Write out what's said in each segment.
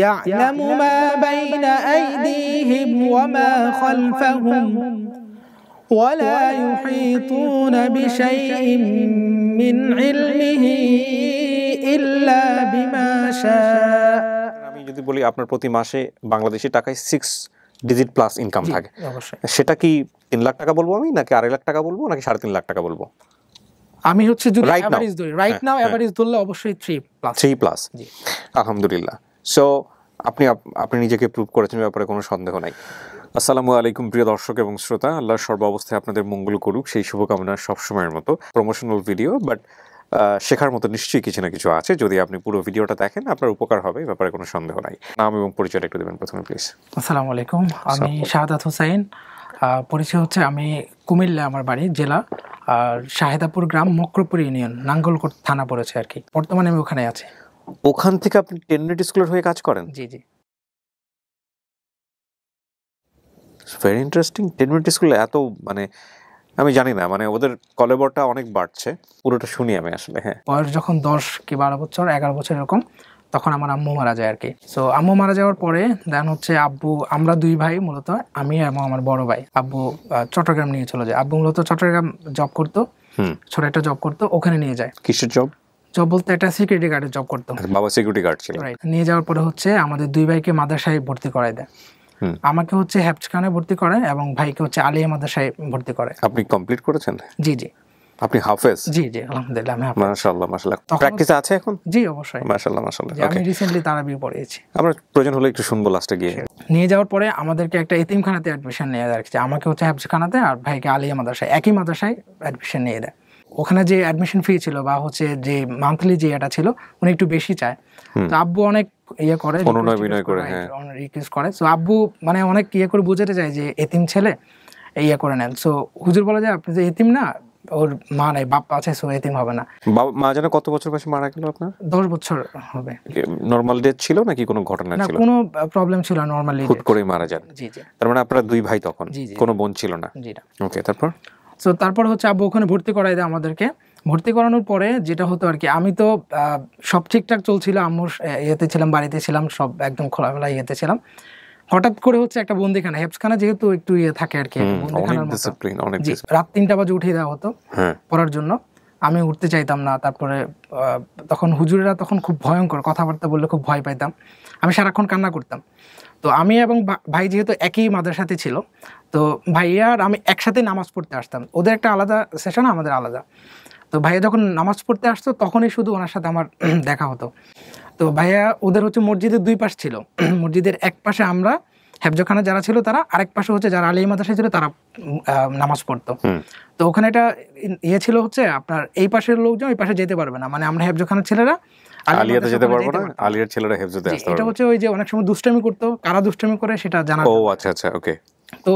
يعلم ما بين أيديهم وما خلفهم ولا يحيطون بشيء من علمه إلا بما شاء যদি বলি আপনার প্রতি মাসে বাংলাদেশি টাকায় সিক্স ডিজিট প্লাস ইনকাম থাকে সেটা কি তিন লাখ টাকা বলবো আমি নাকি আড়াই লাখ টাকা বলবো নাকি সাড়ে তিন লাখ টাকা বলবো আমি হচ্ছে যদি রাইট নাও এভারেজ ধরলে অবশ্যই থ্রি প্লাস থ্রি প্লাস আলহামদুলিল্লাহ সো আপনি আপনি নিজেকে প্রুভ করেছেন ব্যাপারে কোনো সন্দেহ নাই আসসালামু আলাইকুম প্রিয় দর্শক এবং শ্রোতা আল্লাহ সর্বাবস্থায় আপনাদের মঙ্গল করুক সেই শুভকামনা সবসময়ের মতো প্রমোশনাল ভিডিও বাট শেখার মতো নিশ্চয়ই কিছু না কিছু আছে যদি আপনি পুরো ভিডিওটা দেখেন আপনার উপকার হবে ব্যাপারে কোনো সন্দেহ নাই নাম এবং পরিচয় একটু দেবেন প্রথমে প্লিজ আসসালামু আলাইকুম আমি শাহাদাত হোসাইন পরিচয় হচ্ছে আমি কুমিল্লা আমার বাড়ি জেলা আর শাহেদাপুর গ্রাম মক্রপুর ইউনিয়ন নাঙ্গলকোট থানা পড়েছে আর কি বর্তমানে আমি ওখানে আছি ওখান থেকে আপনি টেন মিনিট স্কুলের হয়ে কাজ করেন জি জি ভেরি ইন্টারেস্টিং টেন মিনিট স্কুলে এত মানে আমি জানি না মানে ওদের কলেবরটা অনেক বাড়ছে পুরোটা শুনি আমি আসলে হ্যাঁ বয়স যখন দশ কি বারো বছর এগারো বছর এরকম তখন আমার আম্মু মারা যায় আর কি সো আম্মু মারা যাওয়ার পরে দেন হচ্ছে আব্বু আমরা দুই ভাই মূলত আমি এবং আমার বড় ভাই আব্বু চট্টগ্রাম নিয়ে চলে যায় আব্বু মূলত চট্টগ্রাম জব করতো ছোট একটা জব করতো ওখানে নিয়ে যায় কিসের জব জব বলতে একটা সিকিউরিটি জব আচ্ছা, বাবা সিকিউরিটি গার্ড ছিল নিয়ে যাওয়ার পরে হচ্ছে আমাদের দুই ভাইকে মাদ্রাসায় ভর্তি দেয় আমাকে হচ্ছে হ্যাপসখানে ভর্তি করে এবং ভাইকে হচ্ছে মাদ্রাসায় ভর্তি করে আপনি কমপ্লিট করেছেন জি জি আপনি হাফেজ জি জি আলহামদুলিল্লাহ আমি মাশাআল্লাহ মাশাআল্লাহ প্র্যাকটিস আছে এখন জি অবশ্যই মাশাআল্লাহ মাশাআল্লাহ আমি রিসেন্টলি তারাবি আমরা প্রয়োজন হলে একটু শুনবো লাস্টে গিয়ে নিয়ে যাওয়ার পরে আমাদেরকে একটা এতিমখানাতে অ্যাডমিশন নিয়ে রাখছে আমাকে হচ্ছে হ্যাফসখানাতে আর ভাইকে আলিয়া মাদ্রাসায় একই মাদ্রাসায় এডমিশন নিয়ে দেয় ওখানে যে অ্যাডমিশন ফি ছিল বা হচ্ছে যে মান্থলি যে এটা ছিল উনি একটু বেশি চায় তো আব্বু অনেক ইয়ে করে করে রিকোয়েস্ট করে সো হ্যাঁ। আব্বু মানে অনেক ইয়ে করে বুঝাতে চায় যে এতিম ছেলে ইয়ে করে নেন সো হুজুর বলে যে আপনি যে এতিম না ওর মা নাই বাপ আছে সো এতিম হবে না মা যেন কত বছর বয়সে মারা গেল আপনার 10 বছর হবে নরমাল ডেথ ছিল নাকি কোনো ঘটনা ছিল না কোনো প্রবলেম ছিল নরমালি হুট করেই মারা যান জি জি তার মানে আপনারা দুই ভাই তখন কোনো বোন ছিল না জি না ওকে তারপর সো তারপর হচ্ছে আব্বু ওখানে ভর্তি করাই দেয় আমাদেরকে ভর্তি করানোর পরে যেটা হতো আর কি আমি তো সব ঠিকঠাক চলছিল আম্মুর ইয়েতে ছিলাম বাড়িতে ছিলাম সব একদম খোলামেলা ইয়েতে ছিলাম হঠাৎ করে হচ্ছে একটা বন্দিখানা হেপসখানা যেহেতু একটু ইয়ে থাকে আর কি রাত তিনটা বাজে উঠে দেওয়া হতো হ্যাঁ। পড়ার জন্য আমি উঠতে চাইতাম না তারপরে তখন হুজুরেরা তখন খুব ভয়ঙ্কর কথাবার্তা বললে খুব ভয় পাইতাম আমি সারাক্ষণ কান্না করতাম তো আমি এবং ভাই যেহেতু একই মাদ্রাসাতে ছিল তো ভাইয়া আর আমি একসাথে নামাজ পড়তে আসতাম ওদের একটা আলাদা সেশন আমাদের আলাদা তো ভাইয়া যখন নামাজ পড়তে আসতো তখনই শুধু ওনার সাথে আমার দেখা হতো তো ভাইয়া ওদের হচ্ছে মসজিদের দুই পাশ ছিল মসজিদের এক পাশে আমরা হ্যাবজখানা যারা ছিল তারা আরেক পাশে হচ্ছে যারা আলী মাদ্রাসা ছিল তারা নামাজ পড়তো তো ওখানে এটা ইয়ে ছিল হচ্ছে আপনার এই পাশের লোকজন ওই পাশে যেতে পারবে না মানে আমরা হ্যাবজখানার ছেলেরা আলিয়াতে যেতে পারবো না আলিয়ার ছেলেরা হেফজতে আসতে এটা হচ্ছে ওই যে অনেক সময় দুষ্টামি করতো কারা দুষ্টামি করে সেটা জানা ও আচ্ছা আচ্ছা ওকে তো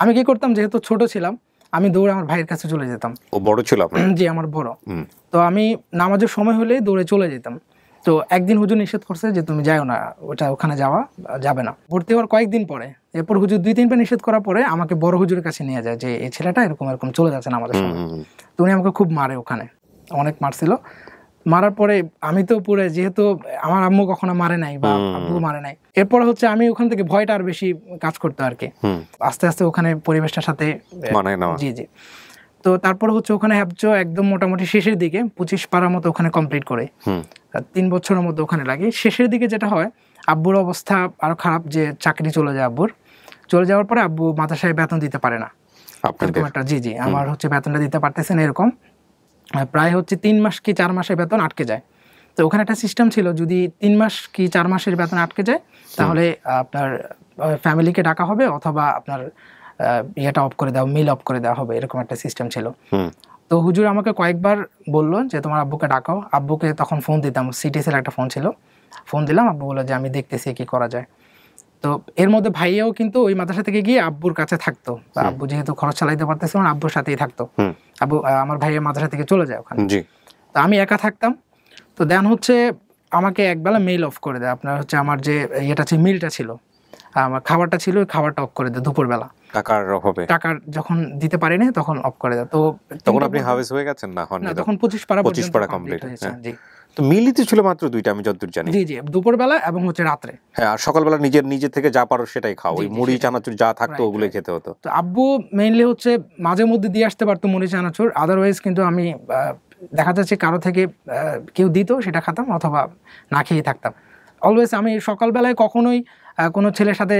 আমি কি করতাম যেহেতু ছোট ছিলাম আমি দৌড়ে আমার ভাইয়ের কাছে চলে যেতাম ও বড় ছিল জি আমার বড় তো আমি নামাজের সময় হলে দৌড়ে চলে যেতাম তো একদিন হুজুর নিষেধ করছে যে তুমি যাও না ওটা ওখানে যাওয়া যাবে না ভর্তি হওয়ার কয়েকদিন পরে এরপর হুজুর দুই তিনবার নিষেধ করার পরে আমাকে বড় হুজুরের কাছে নিয়ে যায় যে এই ছেলেটা এরকম এরকম চলে যাচ্ছে না আমাদের সময় তো উনি আমাকে খুব মারে ওখানে অনেক মারছিল মারার পরে আমি তো পুরে যেহেতু আমার আম্মু কখনো মারে নাই বা আব্বু মারে নাই এরপর হচ্ছে আমি ওখান থেকে ভয়টা আর বেশি কাজ করতো আর কি আস্তে আস্তে ওখানে পরিবেশটার সাথে জি জি তো তারপর হচ্ছে ওখানে হ্যাপচো একদম মোটামুটি শেষের দিকে পঁচিশ পাড়ার মতো ওখানে কমপ্লিট করে তিন বছরের মতো ওখানে লাগে শেষের দিকে যেটা হয় আব্বুর অবস্থা আরো খারাপ যে চাকরি চলে যায় আব্বুর চলে যাওয়ার পরে আব্বু মাদ্রাসায় বেতন দিতে পারে না জি জি আমার হচ্ছে বেতনটা দিতে পারতেছে না এরকম প্রায় হচ্ছে তিন মাস কি চার মাসের বেতন আটকে যায় তো ওখানে একটা সিস্টেম ছিল যদি তিন মাস কি চার মাসের বেতন আটকে যায় তাহলে আপনার ফ্যামিলিকে ডাকা হবে অথবা আপনার ইয়েটা অফ করে দেওয়া মিল অফ করে দেওয়া হবে এরকম একটা সিস্টেম ছিল তো হুজুর আমাকে কয়েকবার বললো যে তোমার আব্বুকে ডাকাও আব্বুকে তখন ফোন দিতাম সিটিসির একটা ফোন ছিল ফোন দিলাম আব্বু বললো যে আমি দেখতেছি কি করা যায় তো এর মধ্যে ভাইয়াও কিন্তু ওই মাদ্রাসা থেকে গিয়ে আব্বুর কাছে থাকতো আব্বু যেহেতু খরচ চালাইতে পারতেছিল না আব্বুর সাথেই থাকতো আব্বু আমার ভাইয়া মাদ্রাসা থেকে চলে যায় ওখানে তো আমি একা থাকতাম তো দেন হচ্ছে আমাকে একবেলা মেল অফ করে দেয় আপনার হচ্ছে আমার যে ইয়েটা ছিল মিলটা ছিল আমার খাবারটা ছিল ওই খাবারটা অফ করে দেয় দুপুরবেলা টাকার অভাবে টাকার যখন দিতে পারেনি তখন অফ করে দেয় তো তখন আপনি হাউস হয়ে গেছেন না তখন পঁচিশ পাড়া পঁচিশ পাড়া কমপ্লিট হয়েছে হ্যাঁ। জি তো মিলিতে ছিল মাত্র দুইটা আমি যতদূর জানি জি জি দুপুরবেলা এবং হচ্ছে রাত্রে হ্যাঁ আর সকালবেলা নিজের নিজে থেকে যা পারো সেটাই খাও ওই মুড়ি চানাচুর যা থাকতো ওগুলো খেতে হতো তো আব্বু মেইনলি হচ্ছে মাঝে মধ্যে দিয়ে আসতে পারতো মুড়ি চানাচুর আদারওয়াইজ কিন্তু আমি দেখা যাচ্ছে কারো থেকে কেউ দিত সেটা খেতাম অথবা না খেয়ে থাকতাম অলওয়েজ আমি সকালবেলায় কখনোই কোনো ছেলের সাথে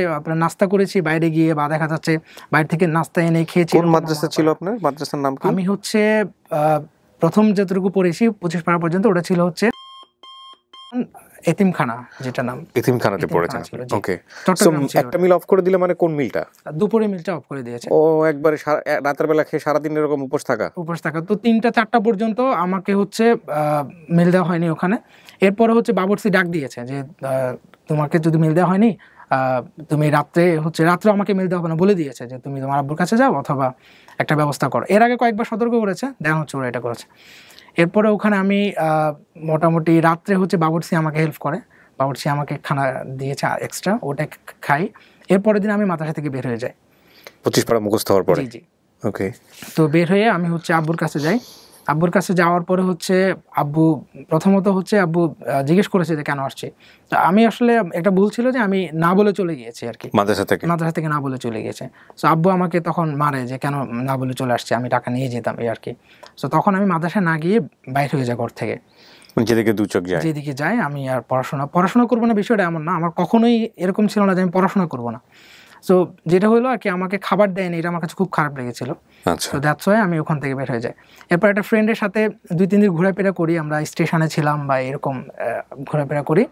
নাস্তা করেছি বাইরে গিয়ে বা দেখা যাচ্ছে বাইরে থেকে নাস্তা এনে খেয়েছি কোন মাদ্রাসা ছিল আপনার মাদ্রাসার নাম আমি হচ্ছে প্রথম যতটুকু পড়েছি পঁচিশ পাড়া পর্যন্ত ওটা ছিল হচ্ছে মানে কোন মিলটা দুপুরে মিলটা অফ করে দিয়েছে ও একবারে রাতের বেলা খেয়ে সারাদিন এরকম উপোস থাকা উপোস থাকা তো তিনটা চারটা পর্যন্ত আমাকে হচ্ছে মিল দেওয়া হয়নি ওখানে এরপরে হচ্ছে বাবরসি ডাক দিয়েছে যে তোমাকে যদি মিল দেওয়া হয়নি তুমি রাত্রে হচ্ছে রাত্রে আমাকে মেল দেওয়া হবে না বলে দিয়েছে যে তুমি তোমার আব্বুর কাছে যাও অথবা একটা ব্যবস্থা করো এর আগে কয়েকবার সতর্ক করেছে দেখা হচ্ছে ওরা এটা করেছে এরপরে ওখানে আমি মোটামুটি রাত্রে হচ্ছে বাবরসি আমাকে হেল্প করে বাবরসি আমাকে খানা দিয়েছে এক্সট্রা ওটা খাই এরপরের দিন আমি মাদ্রাসা থেকে বের হয়ে যাই পঁচিশ পাড়া মুখস্থ হওয়ার পরে জি জি ওকে তো বের হয়ে আমি হচ্ছে আব্বুর কাছে যাই আব্বুর কাছে যাওয়ার পরে হচ্ছে আব্বু প্রথমত হচ্ছে আব্বু জিজ্ঞেস করেছে যে কেন আসছে তো আমি আসলে একটা ভুল ছিল যে আমি না বলে চলে গিয়েছি আর কি মাদ্রাসা থেকে মাদ্রাসা থেকে না বলে চলে গিয়েছে সো আব্বু আমাকে তখন মারে যে কেন না বলে চলে আসছে আমি টাকা নিয়ে যেতাম এই আর কি সো তখন আমি মাদ্রাসায় না গিয়ে বাইরে হয়ে যাই ঘর থেকে মানে যেদিকে দু চোখ যায় যেদিকে যাই আমি আর পড়াশোনা পড়াশোনা করবো না বিষয়টা এমন না আমার কখনোই এরকম ছিল না যে আমি পড়াশোনা করবো না সো যেটা হলো আর কি আমাকে খাবার দেয়নি এটা আমার কাছে খুব খারাপ লেগেছিল তো দ্যাটস ওয়াই আমি ওখান থেকে বের হয়ে যাই এরপর একটা ফ্রেন্ডের সাথে দুই তিন দিন ঘোরাফেরা করি আমরা স্টেশনে ছিলাম বা এরকম ঘোরাফেরা করি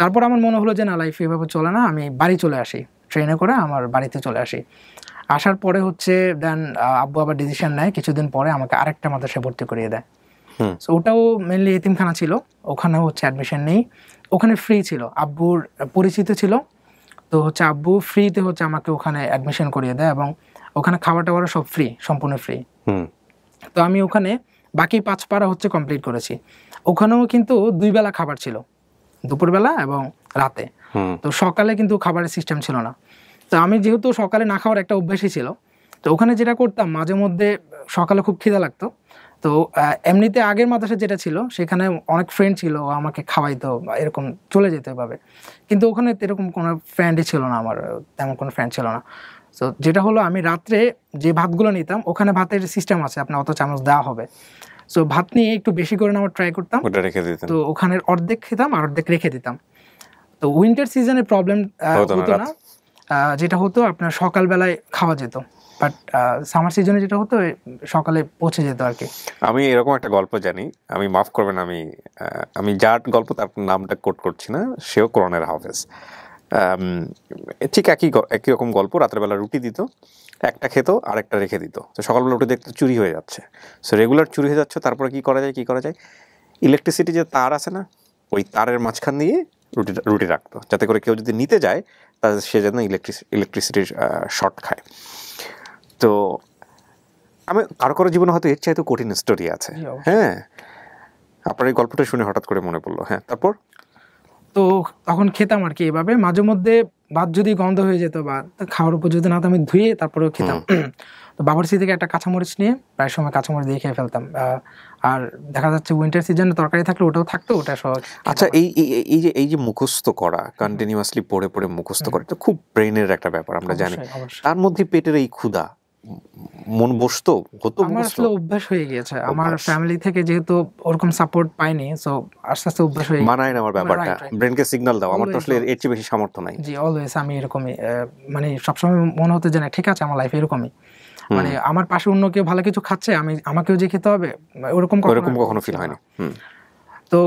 তারপর আমার মনে হলো যে না লাইফ এভাবে চলে না আমি বাড়ি চলে আসি ট্রেনে করে আমার বাড়িতে চলে আসি আসার পরে হচ্ছে দেন আব্বু আবার ডিসিশন নেয় কিছুদিন পরে আমাকে আরেকটা মাদ্রাসে ভর্তি করিয়ে দেয় সো ওটাও মেনলি এতিমখানা ছিল ওখানেও হচ্ছে অ্যাডমিশন নেই ওখানে ফ্রি ছিল আব্বুর পরিচিত ছিল তো হচ্ছে আব্বু ফ্রিতে হচ্ছে আমাকে ওখানে অ্যাডমিশন করিয়ে দেয় এবং ওখানে খাওয়া টাওয়ারও সব ফ্রি সম্পূর্ণ ফ্রি তো আমি ওখানে বাকি পাঁচ পাড়া হচ্ছে কমপ্লিট করেছি ওখানেও কিন্তু দুই বেলা খাবার ছিল দুপুরবেলা এবং রাতে তো সকালে কিন্তু খাবারের সিস্টেম ছিল না তো আমি যেহেতু সকালে না খাওয়ার একটা অভ্যাসই ছিল তো ওখানে যেটা করতাম মাঝে মধ্যে সকালে খুব খিদা লাগতো তো এমনিতে আগের মাদ্রাসা যেটা ছিল সেখানে অনেক ফ্রেন্ড ছিল আমাকে খাওয়াইতো বা এরকম চলে যেতে এভাবে কিন্তু ওখানে এরকম কোনো ফ্রেন্ডই ছিল না আমার তেমন কোনো ফ্রেন্ড ছিল না তো যেটা হলো আমি রাত্রে যে ভাতগুলো নিতাম ওখানে ভাতের সিস্টেম আছে আপনার অত চামচ দেওয়া হবে তো ভাত নিয়ে একটু বেশি করে নেওয়ার ট্রাই করতাম রেখে দিতাম তো ওখানে অর্ধেক খেতাম আর অর্ধেক রেখে দিতাম তো উইন্টার সিজনে প্রবলেম হতো না যেটা হতো আপনার সকালবেলায় খাওয়া যেত বাট সামার সিজনে যেটা হতো সকালে পৌঁছে যেত আর কি আমি এরকম একটা গল্প জানি আমি মাফ করবেন আমি আমি যার গল্প তার নামটা কোট করছি না সেও কোরআনের হাফেজ ঠিক একই একই রকম গল্প রাত্রেবেলা রুটি দিত একটা খেত আরেকটা রেখে দিত তো সকালবেলা রুটি দেখতে চুরি হয়ে যাচ্ছে সো রেগুলার চুরি হয়ে যাচ্ছে তারপরে কি করা যায় কি করা যায় ইলেকট্রিসিটি যে তার আছে না ওই তারের মাঝখান দিয়ে রুটি রুটি রাখতো যাতে করে কেউ যদি নিতে যায় তাহলে সে যেন ইলেকট্রিস ইলেকট্রিসিটির শর্ট খায় তো আমি কারো কারো জীবনে হয়তো এর চাইতে কঠিন স্টোরি আছে হ্যাঁ আপনার এই গল্পটা শুনে হঠাৎ করে মনে পড়লো হ্যাঁ তারপর তো তখন খেতাম আর কি এভাবে মাঝে মধ্যে ভাত যদি গন্ধ হয়ে যেত বা খাওয়ার উপযুক্ত না তো আমি ধুয়ে তারপরেও খেতাম তো বাবরসি থেকে একটা কাঁচামরিচ নিয়ে প্রায় সময় কাঁচামরিচ দিয়ে খেয়ে ফেলতাম আর দেখা যাচ্ছে উইন্টার সিজনে তরকারি থাকলে ওটাও থাকতো ওটা সহজ আচ্ছা এই এই যে এই যে মুখস্থ করা কন্টিনিউয়াসলি পড়ে পড়ে মুখস্থ করা এটা খুব ব্রেনের একটা ব্যাপার আমরা জানি তার মধ্যে পেটের এই ক্ষুধা মন বসতো আমার আসলে অভ্যাস হয়ে আমার ফ্যামিলি থেকে যেহেতু ওরকম সাপোর্ট পাইনি সো আস্তে আস্তে অভ্যাস হয়ে মানায় আমার ব্যাপারটা ব্রেনকে সিগন্যাল দাও আমার তো আসলে এর চেয়ে বেশি সামর্থ্য নাই জি অলওয়েজ আমি এরকমই মানে সবসময় মনে হতে যেন ঠিক আছে আমার লাইফ এরকমই মানে আমার পাশে অন্য কেউ ভালো কিছু খাচ্ছে আমি আমাকেও যে খেতে হবে ওরকম ওরকম কখনো ফিল হয় না তো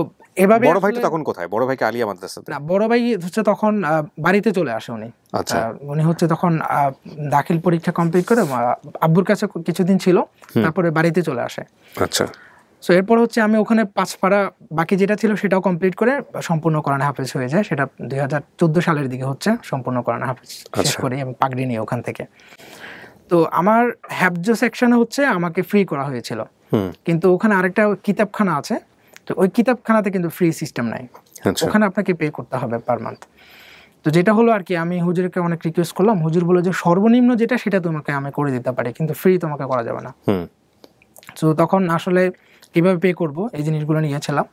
এভাবে বড় তখন কোথায় বড় ভাইকে আলিয়া না বড় ভাই হচ্ছে তখন বাড়িতে চলে আসে উনি আচ্ছা উনি হচ্ছে তখন দাখিল পরীক্ষা কমপ্লিট করে আব্বুর কাছে কিছুদিন ছিল তারপরে বাড়িতে চলে আসে আচ্ছা সো এরপর হচ্ছে আমি ওখানে পাঁচ পাড়া বাকি যেটা ছিল সেটাও কমপ্লিট করে সম্পূর্ণ করানো হাফেজ হয়ে যায় সেটা দুই হাজার চোদ্দো সালের দিকে হচ্ছে সম্পূর্ণ করান হাফেজ শেষ আচ্ছা। করি আমি পাগড়ি নিয়ে ওখান থেকে তো আমার হ্যাবজো সেকশনে হচ্ছে আমাকে ফ্রি করা হয়েছিল কিন্তু ওখানে আরেকটা কিতাবখানা আছে তো ওই কিতাবখানাতে কিন্তু ফ্রি সিস্টেম নাই আচ্ছা। ওখানে আপনাকে পে করতে হবে পার মান্থ তো যেটা হলো আর কি আমি হুজুরকে অনেক রিকোয়েস্ট করলাম হুজুর বলে যে সর্বনিম্ন যেটা সেটা তোমাকে আমি করে দিতে পারি কিন্তু ফ্রি তোমাকে করা যাবে না তো তখন আসলে কিভাবে পে করব এই জিনিসগুলো নিয়েছিলাম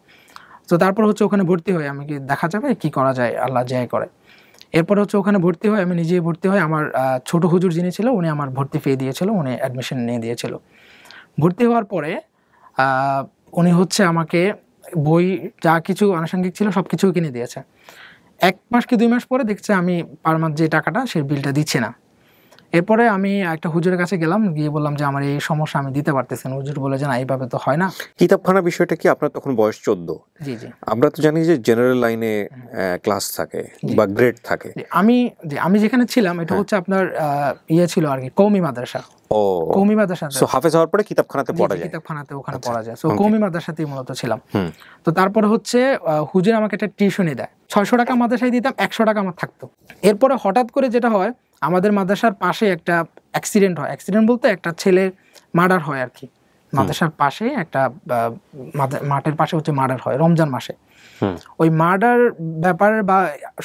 তো তারপর হচ্ছে ওখানে ভর্তি হয়ে আমি কি দেখা যাবে কি করা যায় আল্লাহ যাই করে এরপর হচ্ছে ওখানে ভর্তি হয় আমি নিজেই ভর্তি হই আমার ছোট হুজুর যিনি ছিল উনি আমার ভর্তি ফি দিয়েছিল উনি অ্যাডমিশন নিয়ে দিয়েছিল ভর্তি হওয়ার পরে উনি হচ্ছে আমাকে বই যা কিছু আনুষঙ্গিক ছিল সব কিছু কিনে দিয়েছে এক মাস কি দুই মাস পরে দেখছে আমি পার মাস যে টাকাটা সে বিলটা দিচ্ছে না এরপরে আমি একটা হুজুরের কাছে গেলাম গিয়ে বললাম যে আমার এই সমস্যা আমি দিতে পারতেছি না হুজুর বলে যে না এইভাবে তো হয় না কিতাবখানা বিষয়টা কি আপনার তখন বয়স চোদ্দ জি জি আমরা তো জানি যে জেনারেল লাইনে ক্লাস থাকে বা গ্রেড থাকে আমি আমি যেখানে ছিলাম এটা হ্যাঁ। হচ্ছে আপনার ইয়ে ছিল আর কি কৌমি মাদ্রাসা ও সো হাফেজ হওয়ার পরে কিতাবখানাতে পড়া যায় কিতাবখানাতে ওখানে আচ্ছা, পড়া যায় সো মাদ্রাসাতেই মূলত ছিলাম তো তারপরে হচ্ছে হুজুর আমাকে একটা দেয় ছয়শো টাকা মাদ্রাসায় দিতাম একশো টাকা আমার থাকতো এরপরে হঠাৎ করে যেটা হয় আমাদের মাদ্রাসার পাশে একটা অ্যাক্সিডেন্ট হয় অ্যাক্সিডেন্ট বলতে একটা ছেলের মার্ডার হয় আর কি মাদ্রাসার পাশে একটা মাঠের পাশে হচ্ছে মার্ডার হয় রমজান মাসে ওই মার্ডার ব্যাপার বা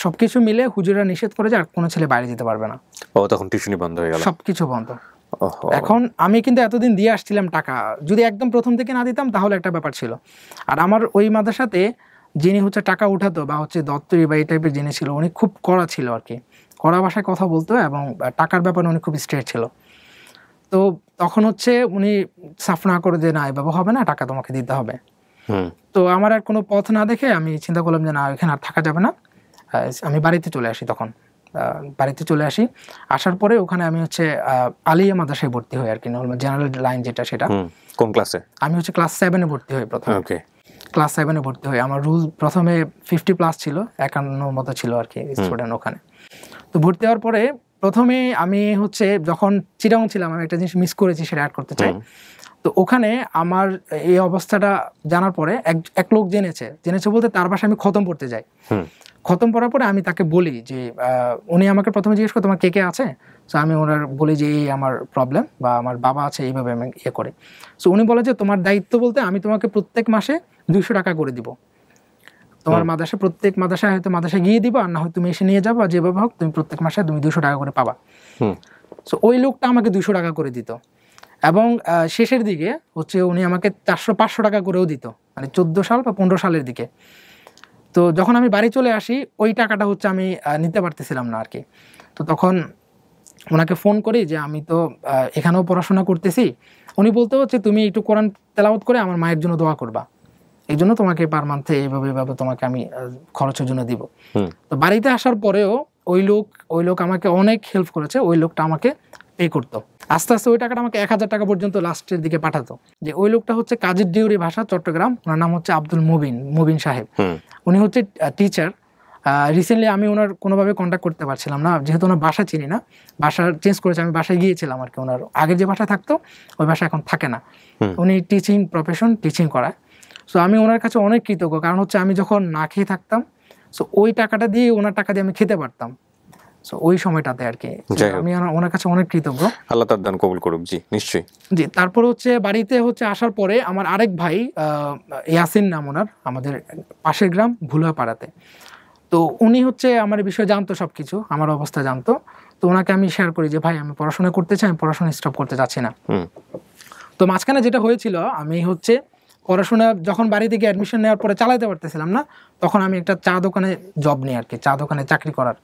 সবকিছু মিলে হুজুরা নিষেধ করে যে আর কোনো ছেলে বাইরে যেতে পারবে না ও তখন টিউশনই বন্ধ হয়ে গেল সবকিছু বন্ধ এখন আমি কিন্তু এতদিন দিয়ে আসছিলাম টাকা যদি একদম প্রথম থেকে না দিতাম তাহলে একটা ব্যাপার ছিল আর আমার ওই মাদ্রাসাতে যিনি হচ্ছে টাকা উঠাতো বা হচ্ছে দত্তরি বা এই টাইপের যিনি ছিল উনি খুব কড়া ছিল আর কি কড়া ভাষায় কথা বলতো এবং টাকার ব্যাপারে উনি খুব স্ট্রেট ছিল তো তখন হচ্ছে উনি সাফ না করে যে না এভাবে হবে না টাকা তোমাকে দিতে হবে তো আমার আর কোনো পথ না দেখে আমি চিন্তা করলাম যে না এখানে আর থাকা যাবে না আমি বাড়িতে চলে আসি তখন বাড়িতে চলে আসি আসার পরে ওখানে আমি হচ্ছে আলিয়া মাদ্রাসায় ভর্তি হই আর কি নর্মাল জেনারেল লাইন যেটা সেটা কোন ক্লাসে আমি হচ্ছে ক্লাস সেভেনে ভর্তি হই প্রথম ওকে ক্লাস সেভেনে ভর্তি হই আমার রুল প্রথমে ফিফটি প্লাস ছিল একান্ন মতো ছিল আর কি স্টুডেন্ট ওখানে তো ভর্তি হওয়ার পরে প্রথমে আমি হচ্ছে যখন চিরাং ছিলাম আমি একটা জিনিস মিস করেছি সেটা অ্যাড করতে চাই তো ওখানে আমার এই অবস্থাটা জানার পরে এক লোক জেনেছে জেনেছে বলতে তার পাশে আমি খতম পড়তে যাই খতম পড়ার পরে আমি তাকে বলি যে উনি আমাকে প্রথমে জিজ্ঞেস করে তোমার কে কে আছে সো আমি ওনার বলি যে এই আমার প্রবলেম বা আমার বাবা আছে এইভাবে আমি ইয়ে করে সো উনি বলে যে তোমার দায়িত্ব বলতে আমি তোমাকে প্রত্যেক মাসে দুইশো টাকা করে দিব তোমার মাদাসে প্রত্যেক মাদাসায় হয়তো মাদাসে গিয়ে দিবা আর না হয় তুমি এসে নিয়ে যাবো আর যেভাবে হোক তুমি প্রত্যেক মাসে তুমি দুশো টাকা করে পাবা সো ওই লোকটা আমাকে দুশো টাকা করে দিত এবং শেষের দিকে হচ্ছে উনি আমাকে চারশো পাঁচশো টাকা করেও দিত মানে চোদ্দো সাল বা পনেরো সালের দিকে তো যখন আমি বাড়ি চলে আসি ওই টাকাটা হচ্ছে আমি নিতে পারতেছিলাম না আর কি তো তখন ওনাকে ফোন করি যে আমি তো এখানেও পড়াশোনা করতেছি উনি বলতে হচ্ছে তুমি একটু কোরআন তেলাওত করে আমার মায়ের জন্য দোয়া করবা এই জন্য তোমাকে পার মান্থে এইভাবে এভাবে তোমাকে আমি খরচের জন্য দিব তো বাড়িতে আসার পরেও ওই লোক ওই লোক আমাকে অনেক হেল্প করেছে ওই লোকটা আমাকে পে করতো আস্তে আস্তে ওই টাকাটা আমাকে এক হাজার টাকা পর্যন্ত লাস্টের দিকে পাঠাতো যে ওই লোকটা হচ্ছে কাজের ডিউরি ভাষা চট্টগ্রাম ওনার নাম হচ্ছে আব্দুল মুবিন মুবিন সাহেব উনি হচ্ছে টিচার রিসেন্টলি আমি ওনার কোনোভাবে কন্ট্যাক্ট করতে পারছিলাম না যেহেতু ওনার বাসা চিনি না বাসা চেঞ্জ করেছে আমি বাসায় গিয়েছিলাম আর কি ওনার আগে যে বাসা থাকতো ওই বাসা এখন থাকে না উনি টিচিং প্রফেশন টিচিং করায় সো আমি ওনার কাছে অনেক কৃতজ্ঞ কারণ হচ্ছে আমি যখন না খেয়ে থাকতাম সো ওই টাকাটা দিয়ে ওনার টাকা দিয়ে আমি খেতে পারতাম ওই সময়টাতে আর কি আমি ওনার কাছে অনেক কৃতজ্ঞ আল্লাহ তার দান কবুল করুক জি নিশ্চয়ই জি তারপর হচ্ছে বাড়িতে হচ্ছে আসার পরে আমার আরেক ভাই ইয়াসিন নাম ওনার আমাদের পাশের গ্রাম ভুলাপাড়াতে তো উনি হচ্ছে আমার বিষয়ে জানতো সব কিছু আমার অবস্থা জানতো তো ওনাকে আমি শেয়ার করি যে ভাই আমি পড়াশোনা করতে চাই আমি পড়াশোনা স্টপ করতে চাচ্ছি না তো মাঝখানে যেটা হয়েছিল আমি হচ্ছে পড়াশোনা যখন বাড়ি থেকে অ্যাডমিশন নেওয়ার পরে চালাতে পারতেছিলাম না তখন আমি একটা চা দোকানে জব নিই আর কি চা দোকানে চাকরি করার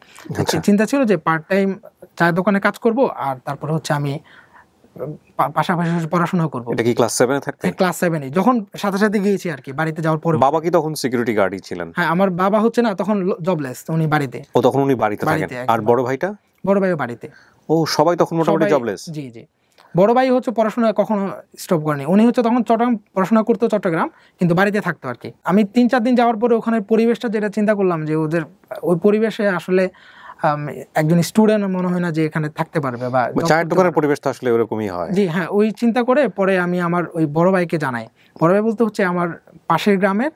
আচ্ছা। চিন্তা ছিল যে পার্ট টাইম চা দোকানে কাজ করব আর তারপরে হচ্ছে আমি পাশাপাশি পড়াশোনা করবো এটা কি ক্লাস সেভেনে থাকতে ক্লাস হ্যাঁ, সেভেনে যখন সাথে সাথে গিয়েছি আর কি বাড়িতে যাওয়ার পর বাবা কি তখন সিকিউরিটি গার্ডই ছিলেন হ্যাঁ আমার বাবা হচ্ছে না তখন জবলেস উনি বাড়িতে ও তখন উনি বাড়িতে থাকেন আর বড় ভাইটা বড় ভাইও বাড়িতে ও সবাই তখন মোটামুটি জবলেস জি জি বড় ভাই হচ্ছে পড়াশোনা কখনো স্টপ করেনি উনি হচ্ছে তখন চট্টগ্রাম পড়াশোনা করতো চট্টগ্রাম কিন্তু বাড়িতে থাকতো আর কি আমি তিন চার দিন যাওয়ার পরে ওখানে পরিবেশটা যেটা চিন্তা করলাম যে ওদের ওই পরিবেশে আসলে একজন স্টুডেন্ট মনে হয় না যে এখানে থাকতে পারবে বা চায়ের দোকানের পরিবেশ তো আসলে ওরকমই হয় জি হ্যাঁ ওই চিন্তা করে পরে আমি আমার ওই বড় ভাইকে জানাই বড় ভাই বলতে হচ্ছে আমার পাশের গ্রামের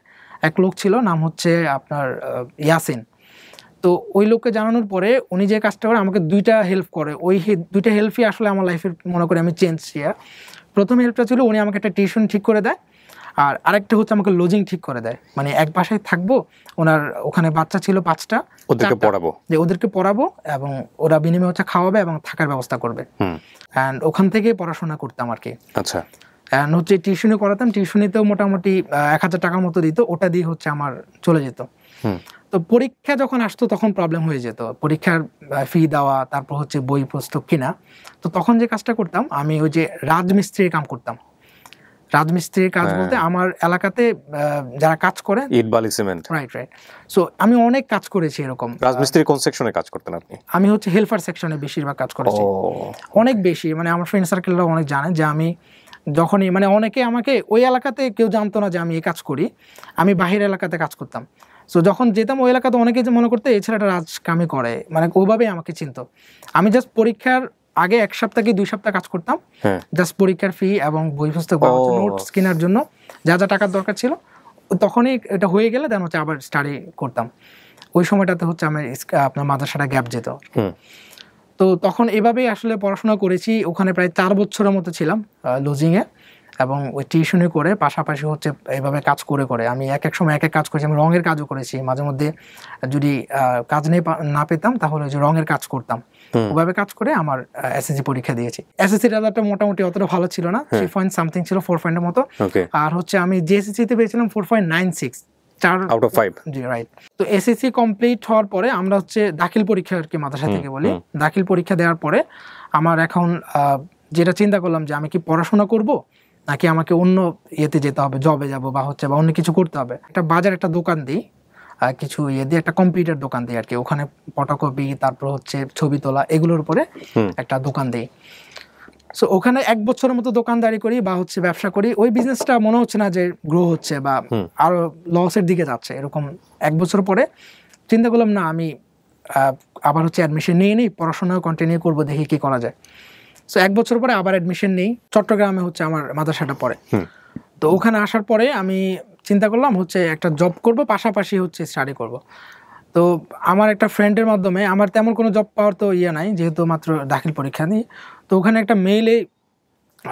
এক লোক ছিল নাম হচ্ছে আপনার ইয়াসিন তো ওই লোককে জানানোর পরে উনি যে কাজটা করে আমাকে দুইটা হেল্প করে ওই দুইটা হেল্পই আসলে আমার লাইফের মনে করি আমি চেঞ্জ শেয়ার প্রথম হেল্পটা ছিল উনি আমাকে একটা টিউশন ঠিক করে দেয় আর আরেকটা হচ্ছে আমাকে লজিং ঠিক করে দেয় মানে এক বাসায় থাকবো ওনার ওখানে বাচ্চা ছিল পাঁচটা ওদেরকে পড়াবো যে ওদেরকে পড়াবো এবং ওরা বিনিময়ে হচ্ছে খাওয়াবে এবং থাকার ব্যবস্থা করবে অ্যান্ড ওখান থেকে পড়াশোনা করতাম আর কি আচ্ছা অ্যান্ড হচ্ছে টিউশনে করাতাম টিউশনিতেও মোটামুটি এক হাজার টাকার মতো দিত ওটা দিয়ে হচ্ছে আমার চলে যেত তো পরীক্ষা যখন আসতো তখন প্রবলেম হয়ে যেত পরীক্ষার ফি দেওয়া তারপর হচ্ছে বই পুস্তক কিনা তো তখন যে কাজটা করতাম আমি ওই যে রাজমিস্ত্রির কাম করতাম রাজমিস্ত্রির কাজ বলতে হ্যাঁ। আমার এলাকাতে যারা কাজ করে ইট বালি সিমেন্ট রাইট রাইট সো আমি অনেক কাজ করেছি এরকম রাজমিস্ত্রি কোন সেকশনে কাজ করতেন আপনি আমি হচ্ছে হেলপার সেকশনে বেশিরভাগ কাজ করেছি অনেক বেশি মানে আমার ফ্রেন্ড সার্কেলরা অনেক জানে যে আমি যখনই মানে অনেকে আমাকে ওই এলাকাতে কেউ জানতো না যে আমি এই কাজ করি আমি বাহির এলাকাতে কাজ করতাম সো যখন যেতাম ওই এলাকাতে অনেকে যে মনে করতে এছাড়া একটা কামে করে মানে ওভাবেই আমাকে চিনত আমি জাস্ট পরীক্ষার আগে এক সপ্তাহ কি দুই সপ্তাহ কাজ করতাম জাস্ট হ্যাঁ। পরীক্ষার ফি এবং বই পুস্তক নোটস কেনার জন্য যা যা টাকার দরকার ছিল তখনই এটা হয়ে গেলে দেন হচ্ছে আবার স্টাডি করতাম ওই সময়টাতে হচ্ছে আমার আপনার মাদ্রাসাটা গ্যাপ যেত তো তখন এভাবেই আসলে পড়াশোনা করেছি ওখানে প্রায় চার বছরের মতো ছিলাম লজিংয়ে এবং ওই টিউশনে করে পাশাপাশি হচ্ছে এইভাবে কাজ করে করে আমি এক এক সময় এক এক কাজ করেছি আমি রঙের কাজও করেছি মাঝে মধ্যে যদি কাজ নেই না পেতাম তাহলে যে রঙের কাজ করতাম ওভাবে কাজ করে আমার এসএসসি পরীক্ষা দিয়েছি এসএসসি রেজাল্টটা মোটামুটি অতটা ভালো ছিল না থ্রি পয়েন্ট সামথিং ছিল ফোর পয়েন্টের মতো আর হচ্ছে আমি জিএসসি তে পেয়েছিলাম ফোর পয়েন্ট নাইন সিক্স চার ফাইভ রাইট তো এসএসসি কমপ্লিট হওয়ার পরে আমরা হচ্ছে দাখিল পরীক্ষা আর কি মাদ্রাসা থেকে বলি দাখিল পরীক্ষা দেওয়ার পরে আমার এখন যেটা চিন্তা করলাম যে আমি কি পড়াশোনা করব নাকি আমাকে অন্য ইয়েতে যেতে হবে জবে যাব বা হচ্ছে বা অন্য কিছু করতে হবে একটা বাজার একটা দোকান দিই আর কিছু ইয়ে দিয়ে একটা কম্পিউটার দোকান দিই আর কি ওখানে ফটোকপি তারপর হচ্ছে ছবি তোলা এগুলোর উপরে একটা দোকান দিই সো ওখানে এক বছরের মতো দোকানদারি করি বা হচ্ছে ব্যবসা করি ওই বিজনেসটা মনে হচ্ছে না যে গ্রো হচ্ছে বা আরো লসের দিকে যাচ্ছে এরকম এক বছর পরে চিন্তা করলাম না আমি আবার হচ্ছে অ্যাডমিশন নিয়ে নিই পড়াশোনা কন্টিনিউ করবো দেখি কি করা যায় সো এক বছর পরে আবার অ্যাডমিশন নেই চট্টগ্রামে হচ্ছে আমার মাদ্রাসাটা পরে তো ওখানে আসার পরে আমি চিন্তা করলাম হচ্ছে একটা জব করব পাশাপাশি হচ্ছে স্টাডি করব তো আমার একটা ফ্রেন্ডের মাধ্যমে আমার তেমন কোনো জব পাওয়ার তো ইয়ে নাই যেহেতু মাত্র দাখিল পরীক্ষা নিই তো ওখানে একটা মেলে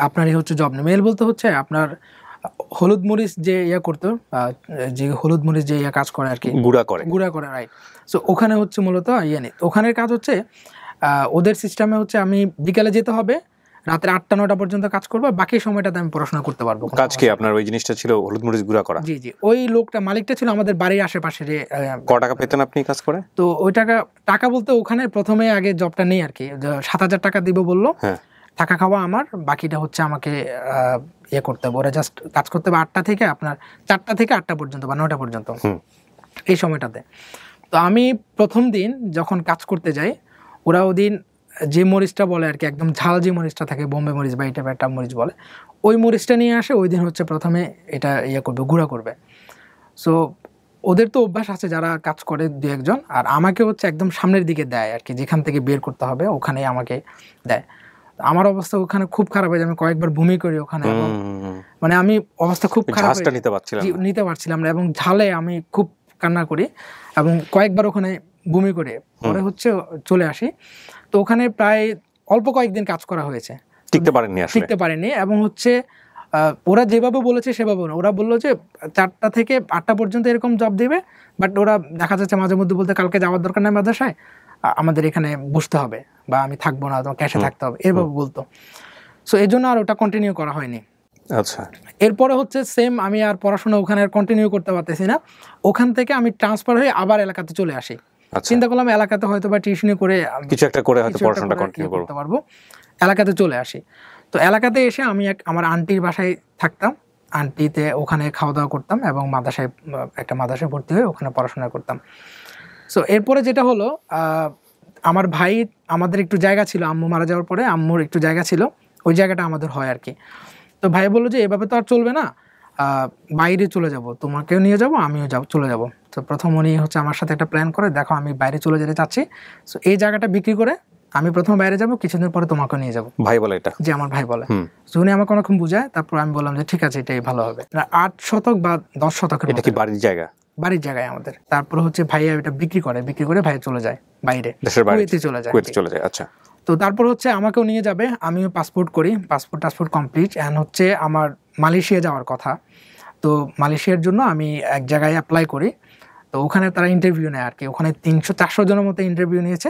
আপনার হচ্ছে জব নেই মেল বলতে হচ্ছে আপনার হলুদ মরিচ যে ইয়া করতো যে হলুদ মরিচ যে ইয়া কাজ করে আর কি গুঁড়া করে গুঁড়া করে রাইট সো ওখানে হচ্ছে মূলত ইয়ে নেই ওখানের কাজ হচ্ছে ওদের সিস্টেমে হচ্ছে আমি বিকালে যেতে হবে রাতের আটটা নটা পর্যন্ত কাজ করবো বাকি সময়টাতে আমি পড়াশোনা করতে পারবো কাজ কি আপনার ওই জিনিসটা ছিল হলুদ মরিচ গুঁড়া করা জি জি ওই লোকটা মালিকটা ছিল আমাদের বাড়ির আশেপাশে ক টাকা পেতেন আপনি কাজ করে তো ওই টাকা টাকা বলতে ওখানে প্রথমে আগে জবটা নেই আর কি সাত হাজার টাকা দিব বললো থাকা হ্যাঁ। খাওয়া আমার বাকিটা হচ্ছে আমাকে ইয়ে করতে হবে ওরা জাস্ট কাজ করতে হবে আটটা থেকে আপনার চারটা থেকে আটটা পর্যন্ত বা নটা পর্যন্ত এই সময়টাতে তো আমি প্রথম দিন যখন কাজ করতে যাই ওরা ওদিন যে মরিচটা বলে আর কি একদম ঝাল যে মরিচটা থাকে বোম্বে মরিচ বা এটা একটা মরিচ বলে ওই মরিচটা নিয়ে আসে ওই দিন হচ্ছে প্রথমে এটা ইয়ে করবে গুঁড়া করবে সো ওদের তো অভ্যাস আছে যারা কাজ করে দু একজন আর আমাকে হচ্ছে একদম সামনের দিকে দেয় আর কি যেখান থেকে বের করতে হবে ওখানেই আমাকে দেয় আমার অবস্থা ওখানে খুব খারাপ হয়েছে আমি কয়েকবার ভূমি করি ওখানে মানে আমি অবস্থা খুব খারাপ নিতে নিতে পারছিলাম না এবং ঝালে আমি খুব কান্না করি এবং কয়েকবার ওখানে বমি করে পরে হচ্ছে চলে আসি তো ওখানে প্রায় অল্প কয়েকদিন কাজ করা হয়েছে টিকতে পারেনি টিকতে পারেনি এবং হচ্ছে ওরা যেভাবে বলেছে সেভাবে না ওরা বললো যে চারটা থেকে আটটা পর্যন্ত এরকম জব দেবে বাট ওরা দেখা যাচ্ছে মাঝে মধ্যে বলতে কালকে যাওয়ার দরকার নেই মাদ্রাসায় আমাদের এখানে বসতে হবে বা আমি থাকবো না তোমার ক্যাশে থাকতে হবে এভাবে বলতো সো এই জন্য আর ওটা কন্টিনিউ করা হয়নি আচ্ছা এরপরে হচ্ছে সেম আমি আর পড়াশোনা ওখানে আর কন্টিনিউ করতে পারতেছি না ওখান থেকে আমি ট্রান্সফার হয়ে আবার এলাকাতে চলে আসি আচ্ছা। চিন্তা করলাম এলাকাতে হয়তো বা টিউশনি করে কিছু একটা করে হয়তো পড়াশোনাটা কন্টিনিউ করতে পারবো এলাকাতে চলে আসি তো এলাকাতে এসে আমি এক আমার আন্টির বাসায় থাকতাম আন্টিতে ওখানে খাওয়া দাওয়া করতাম এবং মাদাসায় একটা মাদাসায় ভর্তি হয়ে ওখানে পড়াশোনা করতাম সো এরপরে যেটা হলো আমার ভাই আমাদের একটু জায়গা ছিল আম্মু মারা যাওয়ার পরে আম্মুর একটু জায়গা ছিল ওই জায়গাটা আমাদের হয় আর কি তো ভাই বললো যে এভাবে তো আর চলবে না বাইরে চলে যাব তোমাকেও নিয়ে যাব আমিও যাব চলে যাব তো প্রথম উনি হচ্ছে আমার সাথে একটা প্ল্যান করে দেখো আমি বাইরে চলে যেতে চাচ্ছি সো এই জায়গাটা বিক্রি করে আমি প্রথম বাইরে যাব কিছুদিন পরে তোমাকে নিয়ে যাব ভাই বলে এটা যে আমার ভাই বলে উনি আমাকে অনেকক্ষণ বুঝায় তারপর আমি বললাম যে ঠিক আছে এটাই ভালো হবে আট শতক বা দশ শতকের এটা কি বাড়ির জায়গা বাড়ির জায়গায় আমাদের তারপর হচ্ছে ভাইয়া এটা বিক্রি করে বিক্রি করে ভাই চলে যায় বাইরে চলে যায় চলে যায় আচ্ছা তো তারপর হচ্ছে আমাকেও নিয়ে যাবে আমিও পাসপোর্ট করি পাসপোর্ট টাসপোর্ট কমপ্লিট অ্যান্ড হচ্ছে আমার মালয়েশিয়া যাওয়ার কথা তো মালয়েশিয়ার জন্য আমি এক জায়গায় অ্যাপ্লাই করি তো ওখানে তারা ইন্টারভিউ নেয় আর কি ওখানে তিনশো চারশো জনের মতো ইন্টারভিউ নিয়েছে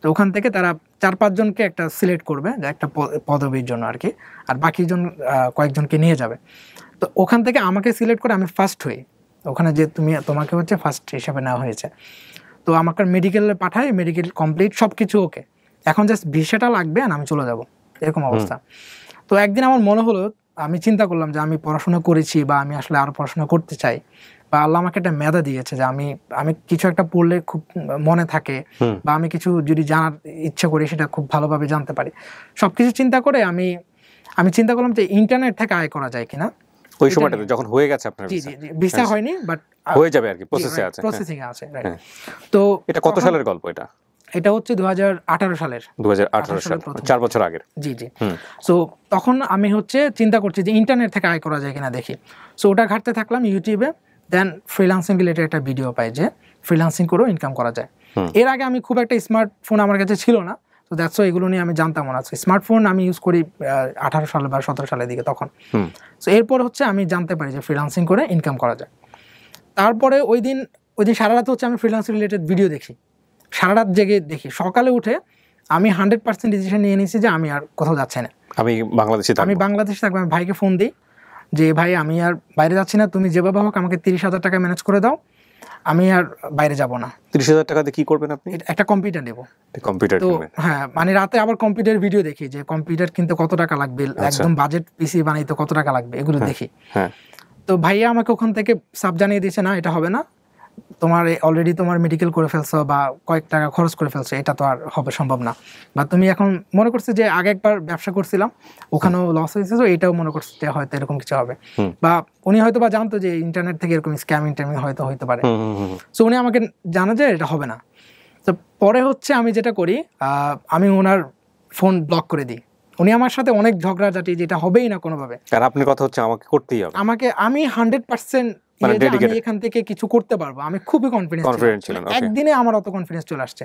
তো ওখান থেকে তারা চার পাঁচজনকে একটা সিলেক্ট করবে যে একটা পদবীর জন্য আর কি আর বাকিজন কয়েকজনকে নিয়ে যাবে তো ওখান থেকে আমাকে সিলেক্ট করে আমি ফার্স্ট হই ওখানে যে তুমি তোমাকে হচ্ছে ফার্স্ট হিসাবে নেওয়া হয়েছে তো আমাকে মেডিকেলে পাঠায় মেডিকেল কমপ্লিট সব কিছু ওকে এখন জাস্ট ভিসাটা লাগবে আর আমি চলে যাব এরকম অবস্থা তো একদিন আমার মনে হলো আমি চিন্তা করলাম যে আমি পড়াশোনা করেছি বা আমি আসলে আরও পড়াশোনা করতে চাই বা আল্লাহ আমাকে একটা মেধা দিয়েছে যে আমি আমি কিছু একটা পড়লে খুব মনে থাকে বা আমি কিছু যদি জানার ইচ্ছা করি সেটা খুব ভালোভাবে জানতে পারি সব কিছু চিন্তা করে আমি আমি চিন্তা করলাম যে ইন্টারনেট থেকে আয় করা যায় কিনা ওই সময়টাতে যখন হয়ে গেছে আপনার ভিসা হ্যাঁ। হয়নি বাট হয়ে যাবে আর কি প্রসেসিং আছে প্রসেসিং হ্যাঁ। আছে হ্যাঁ। তো এটা কত সালের গল্প এটা এটা হচ্ছে দু সালের দু সাল চার বছর আগের জি জি সো তখন আমি হচ্ছে চিন্তা করছি যে ইন্টারনেট থেকে আয় করা যায় কিনা দেখি সো ওটা ঘাটতে থাকলাম ইউটিউবে দেন ফ্রিলান্সিং রিলেটেড একটা ভিডিও পাই যে ফ্রিলান্সিং করেও ইনকাম করা যায় এর আগে আমি খুব একটা স্মার্টফোন আমার কাছে ছিল না তো দ্যাটস এগুলো নিয়ে আমি জানতাম না স্মার্টফোন আমি ইউজ করি আঠারো সালে বা সতেরো সালের দিকে তখন সো এরপর হচ্ছে আমি জানতে পারি যে ফ্রিলান্সিং করে ইনকাম করা যায় তারপরে ওই দিন ওই দিন সারা রাত হচ্ছে আমি ফ্রিলান্স রিলেটেড ভিডিও দেখি সারা রাত জেগে দেখি সকালে উঠে আমি হান্ড্রেড পার্সেন্ট ডিসিশন নিয়ে নিয়েছি যে আমি আর কোথাও যাচ্ছি না আমি বাংলাদেশে আমি বাংলাদেশে থাকবো আমি ভাইকে ফোন দিই যে ভাই আমি আর বাইরে যাচ্ছি না তুমি যেভাবে হোক আমাকে তিরিশ হাজার টাকা ম্যানেজ করে দাও আমি আর বাইরে যাব না তিরিশ হাজার টাকা দিয়ে কি করবেন আপনি একটা কম্পিউটার নেবো কম্পিউটার তো হ্যাঁ মানে রাতে আবার কম্পিউটার ভিডিও দেখি যে কম্পিউটার কিনতে কত টাকা লাগবে আচ্ছা। একদম বাজেট পিসি বানাইতে কত টাকা লাগবে এগুলো হ্যাঁ, দেখি হ্যাঁ। তো ভাইয়া আমাকে ওখান থেকে সাব জানিয়ে দিয়েছে না এটা হবে না তোমার অলরেডি তোমার মেডিকেল করে ফেলছো বা কয়েক টাকা খরচ করে ফেলছো এটা তো আর হবে সম্ভব না বা তুমি এখন মনে করছো যে আগে একবার ব্যবসা করছিলাম ওখানেও লস হয়েছে তো এটাও মনে করছো যে হয়তো এরকম কিছু হবে বা উনি হয়তো বা জানতো যে ইন্টারনেট থেকে এরকম স্ক্যাম ইন্টারমিং হয়তো হইতে পারে সো উনি আমাকে জানা যায় এটা হবে না তো পরে হচ্ছে আমি যেটা করি আমি ওনার ফোন ব্লক করে দিই উনি আমার সাথে অনেক ঝগড়া ঝগড়াঝাটি যেটা হবেই না কোনোভাবে আর আপনার কথা হচ্ছে আমাকে করতেই হবে আমাকে আমি হান্ড্রেড পার্সেন্ট মানে আমি এখান থেকে কিছু করতে পারবো আমি খুবই কনফিডেন্স একদিনে আমার অত কনফিডেন্স চলে আসছে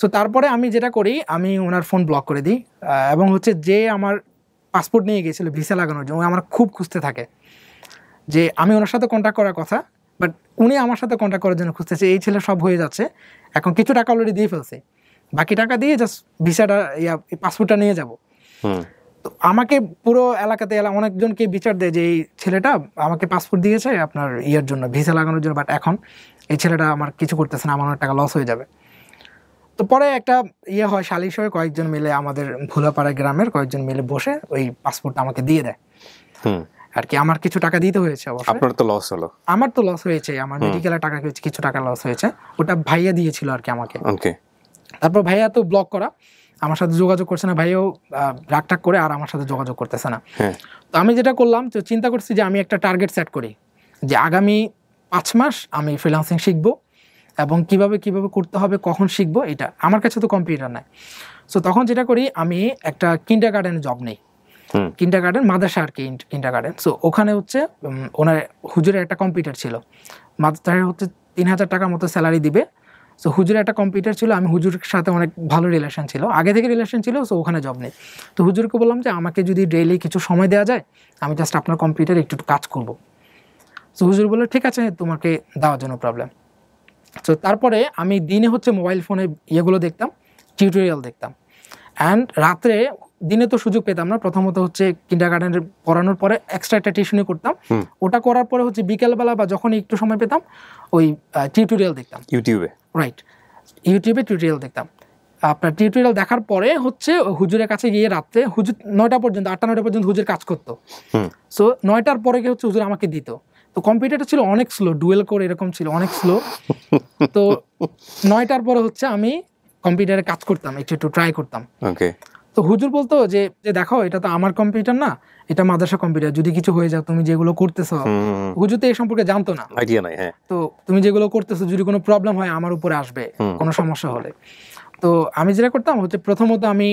তো তারপরে আমি যেটা করি আমি ওনার ফোন ব্লক করে দিই এবং হচ্ছে যে আমার পাসপোর্ট নিয়ে গেছিল ভিসা লাগানোর জন্য আমার খুব খুঁজতে থাকে যে আমি ওনার সাথে কন্ট্যাক্ট করার কথা বাট উনি আমার সাথে কন্ট্যাক্ট করার জন্য খুঁজতেছে এই ছেলে সব হয়ে যাচ্ছে এখন কিছু টাকা অলরেডি দিয়ে ফেলছে বাকি টাকা দিয়ে জাস্ট ভিসাটা ইয়া পাসপোর্টটা নিয়ে যাব তো আমাকে পুরো এলাকাতে অনেকজনকে বিচার দেয় যে এই ছেলেটা আমাকে পাসপোর্ট দিয়েছে আপনার ইয়ের জন্য ভিসা লাগানোর জন্য বাট এখন এই ছেলেটা আমার কিছু করতেছে না আমার অনেক টাকা লস হয়ে যাবে তো পরে একটা ইয়ে হয় সালিশ হয়ে কয়েকজন মিলে আমাদের ভুলাপাড়া গ্রামের কয়েকজন মিলে বসে ওই পাসপোর্টটা আমাকে দিয়ে দেয় আর কি আমার কিছু টাকা দিতে হয়েছে আপনার তো লস হলো আমার তো লস হয়েছে আমার মেডিকেলের টাকা কিছু টাকা লস হয়েছে ওটা ভাইয়া দিয়েছিল আর কি আমাকে ওকে তারপর ভাইয়া তো ব্লক করা আমার সাথে যোগাযোগ করছে না ভাইও রাগটাক করে আর আমার সাথে যোগাযোগ করতেছে না হ্যাঁ। তো আমি যেটা করলাম তো চিন্তা করছি যে আমি একটা টার্গেট সেট করি যে আগামী পাঁচ মাস আমি ফ্রিলান্সিং শিখবো এবং কিভাবে কিভাবে করতে হবে কখন শিখবো এটা আমার কাছে তো কম্পিউটার নাই সো তখন যেটা করি আমি একটা কিন্ডার গার্ডেনে জব নেই কিন্ডার গার্ডেন মাদ্রাসা আর কি কিন্ডার গার্ডেন সো ওখানে হচ্ছে ওনার হুজুরের একটা কম্পিউটার ছিল মাদ্রাসার হচ্ছে তিন হাজার টাকার মতো স্যালারি দিবে সো হুজুর একটা কম্পিউটার ছিল আমি হুজুরের সাথে অনেক ভালো রিলেশন ছিল আগে থেকে রিলেশন ছিল সো ওখানে জব নেই তো হুজুরকে বললাম যে আমাকে যদি ডেইলি কিছু সময় দেওয়া যায় আমি জাস্ট আপনার কম্পিউটার একটু কাজ করব সো হুজুর বললো ঠিক আছে তোমাকে দেওয়ার জন্য প্রবলেম সো তারপরে আমি দিনে হচ্ছে মোবাইল ফোনে ইয়েগুলো দেখতাম টিউটোরিয়াল দেখতাম অ্যান্ড রাত্রে দিনে তো সুযোগ পেতাম না প্রথমত হচ্ছে কিন্ডার গার্ডেনের পড়ানোর পরে এক্সট্রা একটা টিউশনই করতাম ওটা করার পরে হচ্ছে বিকেলবেলা বা যখন একটু সময় পেতাম ওই টিউটোরিয়াল দেখতাম ইউটিউবে রাইট ইউটিউবে টিউটোরিয়াল দেখতাম আপনার টিউটোরিয়াল দেখার পরে হচ্ছে হুজুরের কাছে গিয়ে রাত্রে হুজুর নয়টা পর্যন্ত আটটা নয়টা পর্যন্ত হুজুর কাজ করতো সো নয়টার পরে গিয়ে হচ্ছে হুজুর আমাকে দিত তো কম্পিউটারটা ছিল অনেক স্লো ডুয়েল করে এরকম ছিল অনেক স্লো তো নয়টার পরে হচ্ছে আমি কম্পিউটারে কাজ করতাম একটু একটু ট্রাই করতাম ওকে তো হুজুর বলতো যে দেখো এটা তো আমার কম্পিউটার না এটা মাদ্রাসা কম্পিউটার যদি কিছু হয়ে যাও তুমি যেগুলো করতেছো হুজুর তো এই সম্পর্কে জানতো না আইডিয়া নাই হ্যাঁ তো তুমি যেগুলো করতেছো যদি কোনো প্রবলেম হয় আমার উপরে আসবে কোনো সমস্যা হলে তো আমি যেটা করতাম হচ্ছে প্রথমত আমি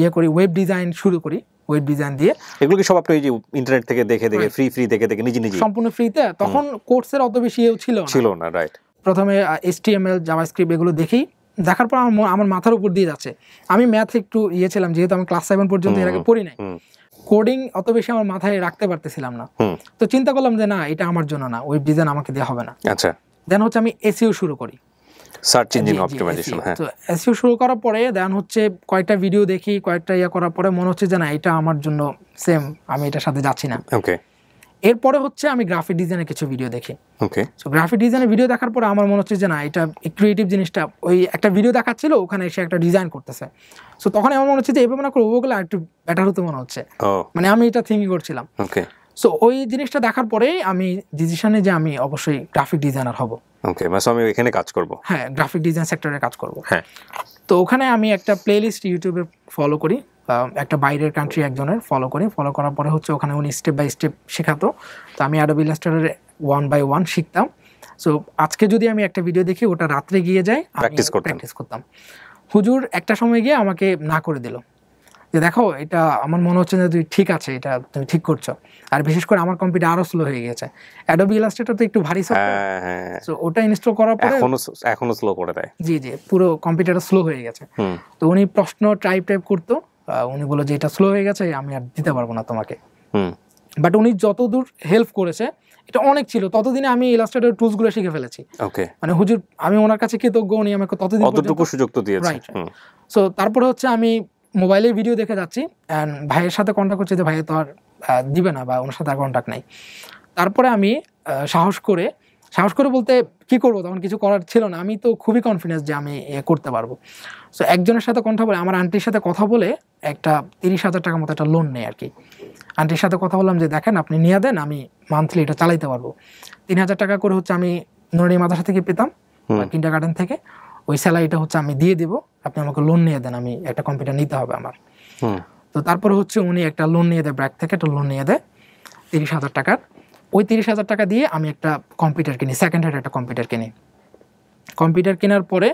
ইয়ে করি ওয়েব ডিজাইন শুরু করি ওয়েব ডিজাইন দিয়ে এগুলো কি সব আপনি যে ইন্টারনেট থেকে দেখে দেখে ফ্রি হ্যাঁ। ফ্রি দেখে দেখে নিজে নিজে সম্পূর্ণ ফ্রিতে তখন কোর্সের অত বেশি ছিল না ছিল না রাইট প্রথমে এইচটিএমএল জাভাস্ক্রিপ্ট এগুলো দেখি দেখার পর আমার আমার মাথার উপর দিয়ে যাচ্ছে আমি ম্যাথ একটু ইয়ে ছিলাম যেহেতু আমি ক্লাস সেভেন পর্যন্ত এর আগে পড়ি নাই কোডিং অত বেশি আমার মাথায় রাখতে পারতেছিলাম না তো চিন্তা করলাম যে না এটা আমার জন্য না ওয়েব ডিজাইন আমাকে দেওয়া হবে না আচ্ছা দেন হচ্ছে আমি এসিও শুরু করি সার্চ ইঞ্জিন অপটিমাইজেশন হ্যাঁ তো এসইও শুরু করার পরে দেন হচ্ছে কয়টা ভিডিও দেখি কয়টা ইয়া করার পরে মনে হচ্ছে যে না এটা আমার জন্য সেম আমি এটার সাথে যাচ্ছি না ওকে এরপরে হচ্ছে আমি গ্রাফিক ডিজাইনের কিছু ভিডিও দেখি ওকে সো গ্রাফিক ডিজাইনের ভিডিও দেখার পরে আমার মনে হচ্ছে যে না এটা ক্রিয়েটিভ জিনিসটা ওই একটা ভিডিও দেখাচ্ছিল ওখানে এসে একটা ডিজাইন করতেছে সো তখন আমার মনে হচ্ছে যে এভাবে না করে ওগুলো একটু বেটার হতে মনে হচ্ছে মানে আমি এটা থিঙ্কিং করছিলাম ওকে সো ওই জিনিসটা দেখার পরে আমি ডিসিশনে যে আমি অবশ্যই গ্রাফিক ডিজাইনার হব ওকে মানে আমি এখানে কাজ করব হ্যাঁ গ্রাফিক ডিজাইন সেক্টরে কাজ করব হ্যাঁ তো ওখানে আমি একটা প্লেলিস্ট ইউটিউবে ফলো করি একটা বাইরের কান্ট্রি একজনের ফলো করি ফলো করার পরে হচ্ছে ওখানে উনি স্টেপ বাই স্টেপ শেখাতো তো আমি আরও বিলাস্টারের ওয়ান বাই ওয়ান শিখতাম সো আজকে যদি আমি একটা ভিডিও দেখি ওটা রাত্রে গিয়ে যাই প্র্যাকটিস প্র্যাকটিস করতাম হুজুর একটা সময় গিয়ে আমাকে না করে দিল যে দেখো এটা আমার মনে হচ্ছে যে তুই ঠিক আছে এটা তুমি ঠিক করছো আর বিশেষ করে আমার কম্পিউটার আরও স্লো হয়ে গেছে অ্যাডোবি ইলাস্ট্রেটর তো একটু ভারী সো হ্যাঁ, হ্যাঁ। ওটা ইনস্টল করার পর এখনো এখনো স্লো করে দেয় জি জি পুরো কম্পিউটার স্লো হয়ে গেছে তো উনি প্রশ্ন টাইপ টাইপ করতো উনি বললো যে এটা স্লো হয়ে গেছে আমি আর দিতে পারবো না তোমাকে বাট উনি যতদূর হেল্প করেছে এটা অনেক ছিল ততদিনে আমি ইলাস্ট্রেটর টুলসগুলো শিখে ফেলেছি ওকে মানে হুজুর আমি ওনার কাছে কৃতজ্ঞ উনি আমাকে ততদিন অতটুকু সুযোগ তো দিয়েছে সো তারপরে হচ্ছে আমি মোবাইলে ভিডিও দেখে যাচ্ছি অ্যান্ড ভাইয়ের সাথে কন্ট্যাক্ট করছি যে ভাইয়ের তো আর দিবে না বা ওনার সাথে আর কন্ট্যাক্ট নাই তারপরে আমি সাহস করে সাহস করে বলতে কি করব তখন কিছু করার ছিল না আমি তো খুবই কনফিডেন্স যে আমি করতে পারবো সো একজনের সাথে কথা বলে আমার আন্টির সাথে কথা বলে একটা তিরিশ হাজার টাকার মতো একটা লোন নেই আর কি আন্টির সাথে কথা বললাম যে দেখেন আপনি নিয়ে দেন আমি মান্থলি এটা চালাইতে পারবো তিন হাজার টাকা করে হচ্ছে আমি নরি মাদ্রাসা থেকে পেতাম কিন্ডার গার্ডেন থেকে ওই স্যালারিটা হচ্ছে আমি দিয়ে দেবো আপনি আমাকে লোন নিয়ে দেন আমি একটা কম্পিউটার নিতে হবে আমার তো তারপরে হচ্ছে উনি একটা লোন নিয়ে দেয় ব্র্যাক থেকে একটা লোন নিয়ে দেয় তিরিশ হাজার টাকার ওই তিরিশ হাজার টাকা দিয়ে আমি একটা কম্পিউটার কিনি সেকেন্ড হ্যান্ড একটা কম্পিউটার কিনি কম্পিউটার কেনার পরে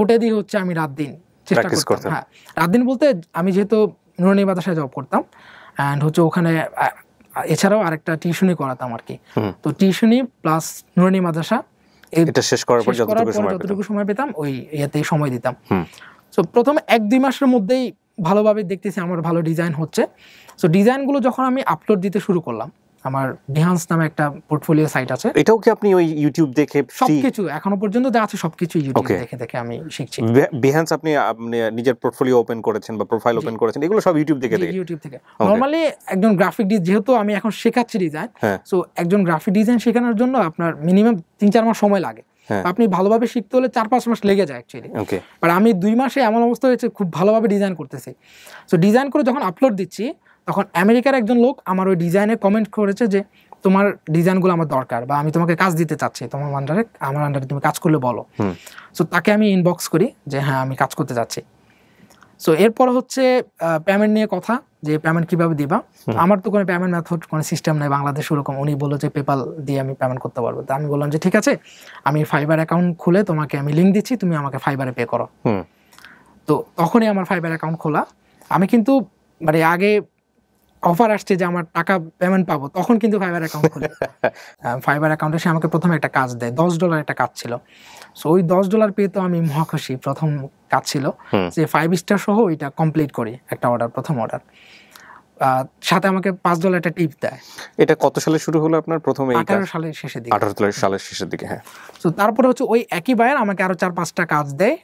ওটা দিয়ে হচ্ছে আমি রাত দিন চেষ্টা করতাম হ্যাঁ রাত দিন বলতে আমি যেহেতু নুরানি বাতাসায় জব করতাম অ্যান্ড হচ্ছে ওখানে এছাড়াও আরেকটা টিউশনই করাতাম আর কি তো টিউশনই প্লাস নুরানি মাদ্রাসা এটা শেষ করার পর যতটুকু সময় পেতাম ওই ইয়াতেই সময় দিতাম সো প্রথম এক দুই মাসের মধ্যেই ভালোভাবে দেখতেছি আমার ভালো ডিজাইন হচ্ছে সো ডিজাইনগুলো যখন আমি আপলোড দিতে শুরু করলাম আমার বিহান্স নামে একটা পোর্টফোলিও সাইট আছে এটাও কি আপনি ওই ইউটিউব দেখে সবকিছু এখনো পর্যন্ত যা আছে সবকিছু ইউটিউব দেখে দেখে আমি শিখছি বিহান্স আপনি নিজের পোর্টফোলিও ওপেন করেছেন বা প্রোফাইল ওপেন করেছেন এগুলো সব ইউটিউব দেখে দেখে ইউটিউব থেকে নরমালি একজন গ্রাফিক ডিজাইন যেহেতু আমি এখন শেখাচ্ছি ডিজাইন হ্যাঁ। সো একজন গ্রাফিক ডিজাইন শেখানোর জন্য আপনার মিনিমাম তিন চার মাস সময় লাগে হ্যাঁ। আপনি ভালোভাবে শিখতে হলে চার পাঁচ মাস লেগে যায় অ্যাকচুয়ালি বাট আমি দুই মাসে এমন অবস্থা হয়েছে খুব ভালোভাবে ডিজাইন করতেছি সো ডিজাইন করে যখন আপলোড দিচ্ছি তখন আমেরিকার একজন লোক আমার ওই ডিজাইনে কমেন্ট করেছে যে তোমার ডিজাইনগুলো আমার দরকার বা আমি তোমাকে কাজ দিতে চাচ্ছি তোমার আন্ডারে আমার আন্ডারে তুমি কাজ করলে বলো সো তাকে আমি ইনবক্স করি যে হ্যাঁ আমি কাজ করতে চাচ্ছি সো এরপর হচ্ছে পেমেন্ট নিয়ে কথা যে পেমেন্ট কিভাবে দিবা আমার তো কোনো পেমেন্ট মেথড কোনো সিস্টেম নেই বাংলাদেশ ওরকম উনি বললো যে পেপাল দিয়ে আমি পেমেন্ট করতে পারবো তা আমি বললাম যে ঠিক আছে আমি ফাইবার অ্যাকাউন্ট খুলে তোমাকে আমি লিঙ্ক দিচ্ছি তুমি আমাকে ফাইবারে পে করো তো তখনই আমার ফাইবার অ্যাকাউন্ট খোলা আমি কিন্তু মানে আগে অফার আসছে যে আমার টাকা পেমেন্ট পাবো তখন কিন্তু ফাইবার অ্যাকাউন্ট খুলে ফাইবার অ্যাকাউন্টে সে আমাকে প্রথমে একটা কাজ দেয় দশ ডলার একটা কাজ ছিল সো ওই দশ ডলার পেয়ে তো আমি মহাখুশি প্রথম কাজ ছিল যে ফাইভ স্টার সহ ওইটা কমপ্লিট করি একটা অর্ডার প্রথম অর্ডার সাথে আমাকে পাঁচ ডলার একটা টিপ দেয় এটা কত সালে শুরু হলো আপনার প্রথমে আঠারো সালের শেষের দিকে আঠারো সালের শেষের দিকে হ্যাঁ তো তারপরে হচ্ছে ওই একই বায়ার আমাকে আরো চার পাঁচটা কাজ দেয়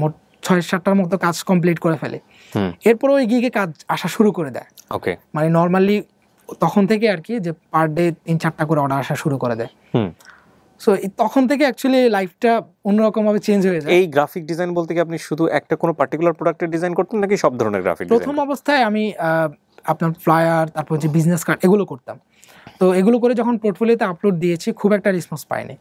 মোট ছয় সাতটার মতো কাজ কমপ্লিট করে ফেলে এরপর ওই গিগে কাজ আসা শুরু করে দেয় ওকে মানে নর্মালি তখন থেকে আর কি যে পার ডে তিন চারটা করে অর্ডার আসা শুরু করে দেয় সো তখন থেকে অ্যাকচুয়ালি লাইফটা অন্যরকম ভাবে চেঞ্জ হয়ে যায় এই গ্রাফিক ডিজাইন বলতে কি আপনি শুধু একটা কোনো পার্টিকুলার প্রোডাক্টের ডিজাইন করতেন নাকি সব ধরনের গ্রাফিক প্রথম অবস্থায় আমি আপনার ফ্লায়ার তারপর হচ্ছে বিজনেস কার্ড এগুলো করতাম তো এগুলো করে যখন পোর্টফোলিওতে আপলোড দিয়েছি খুব একটা রেসপন্স পাইনি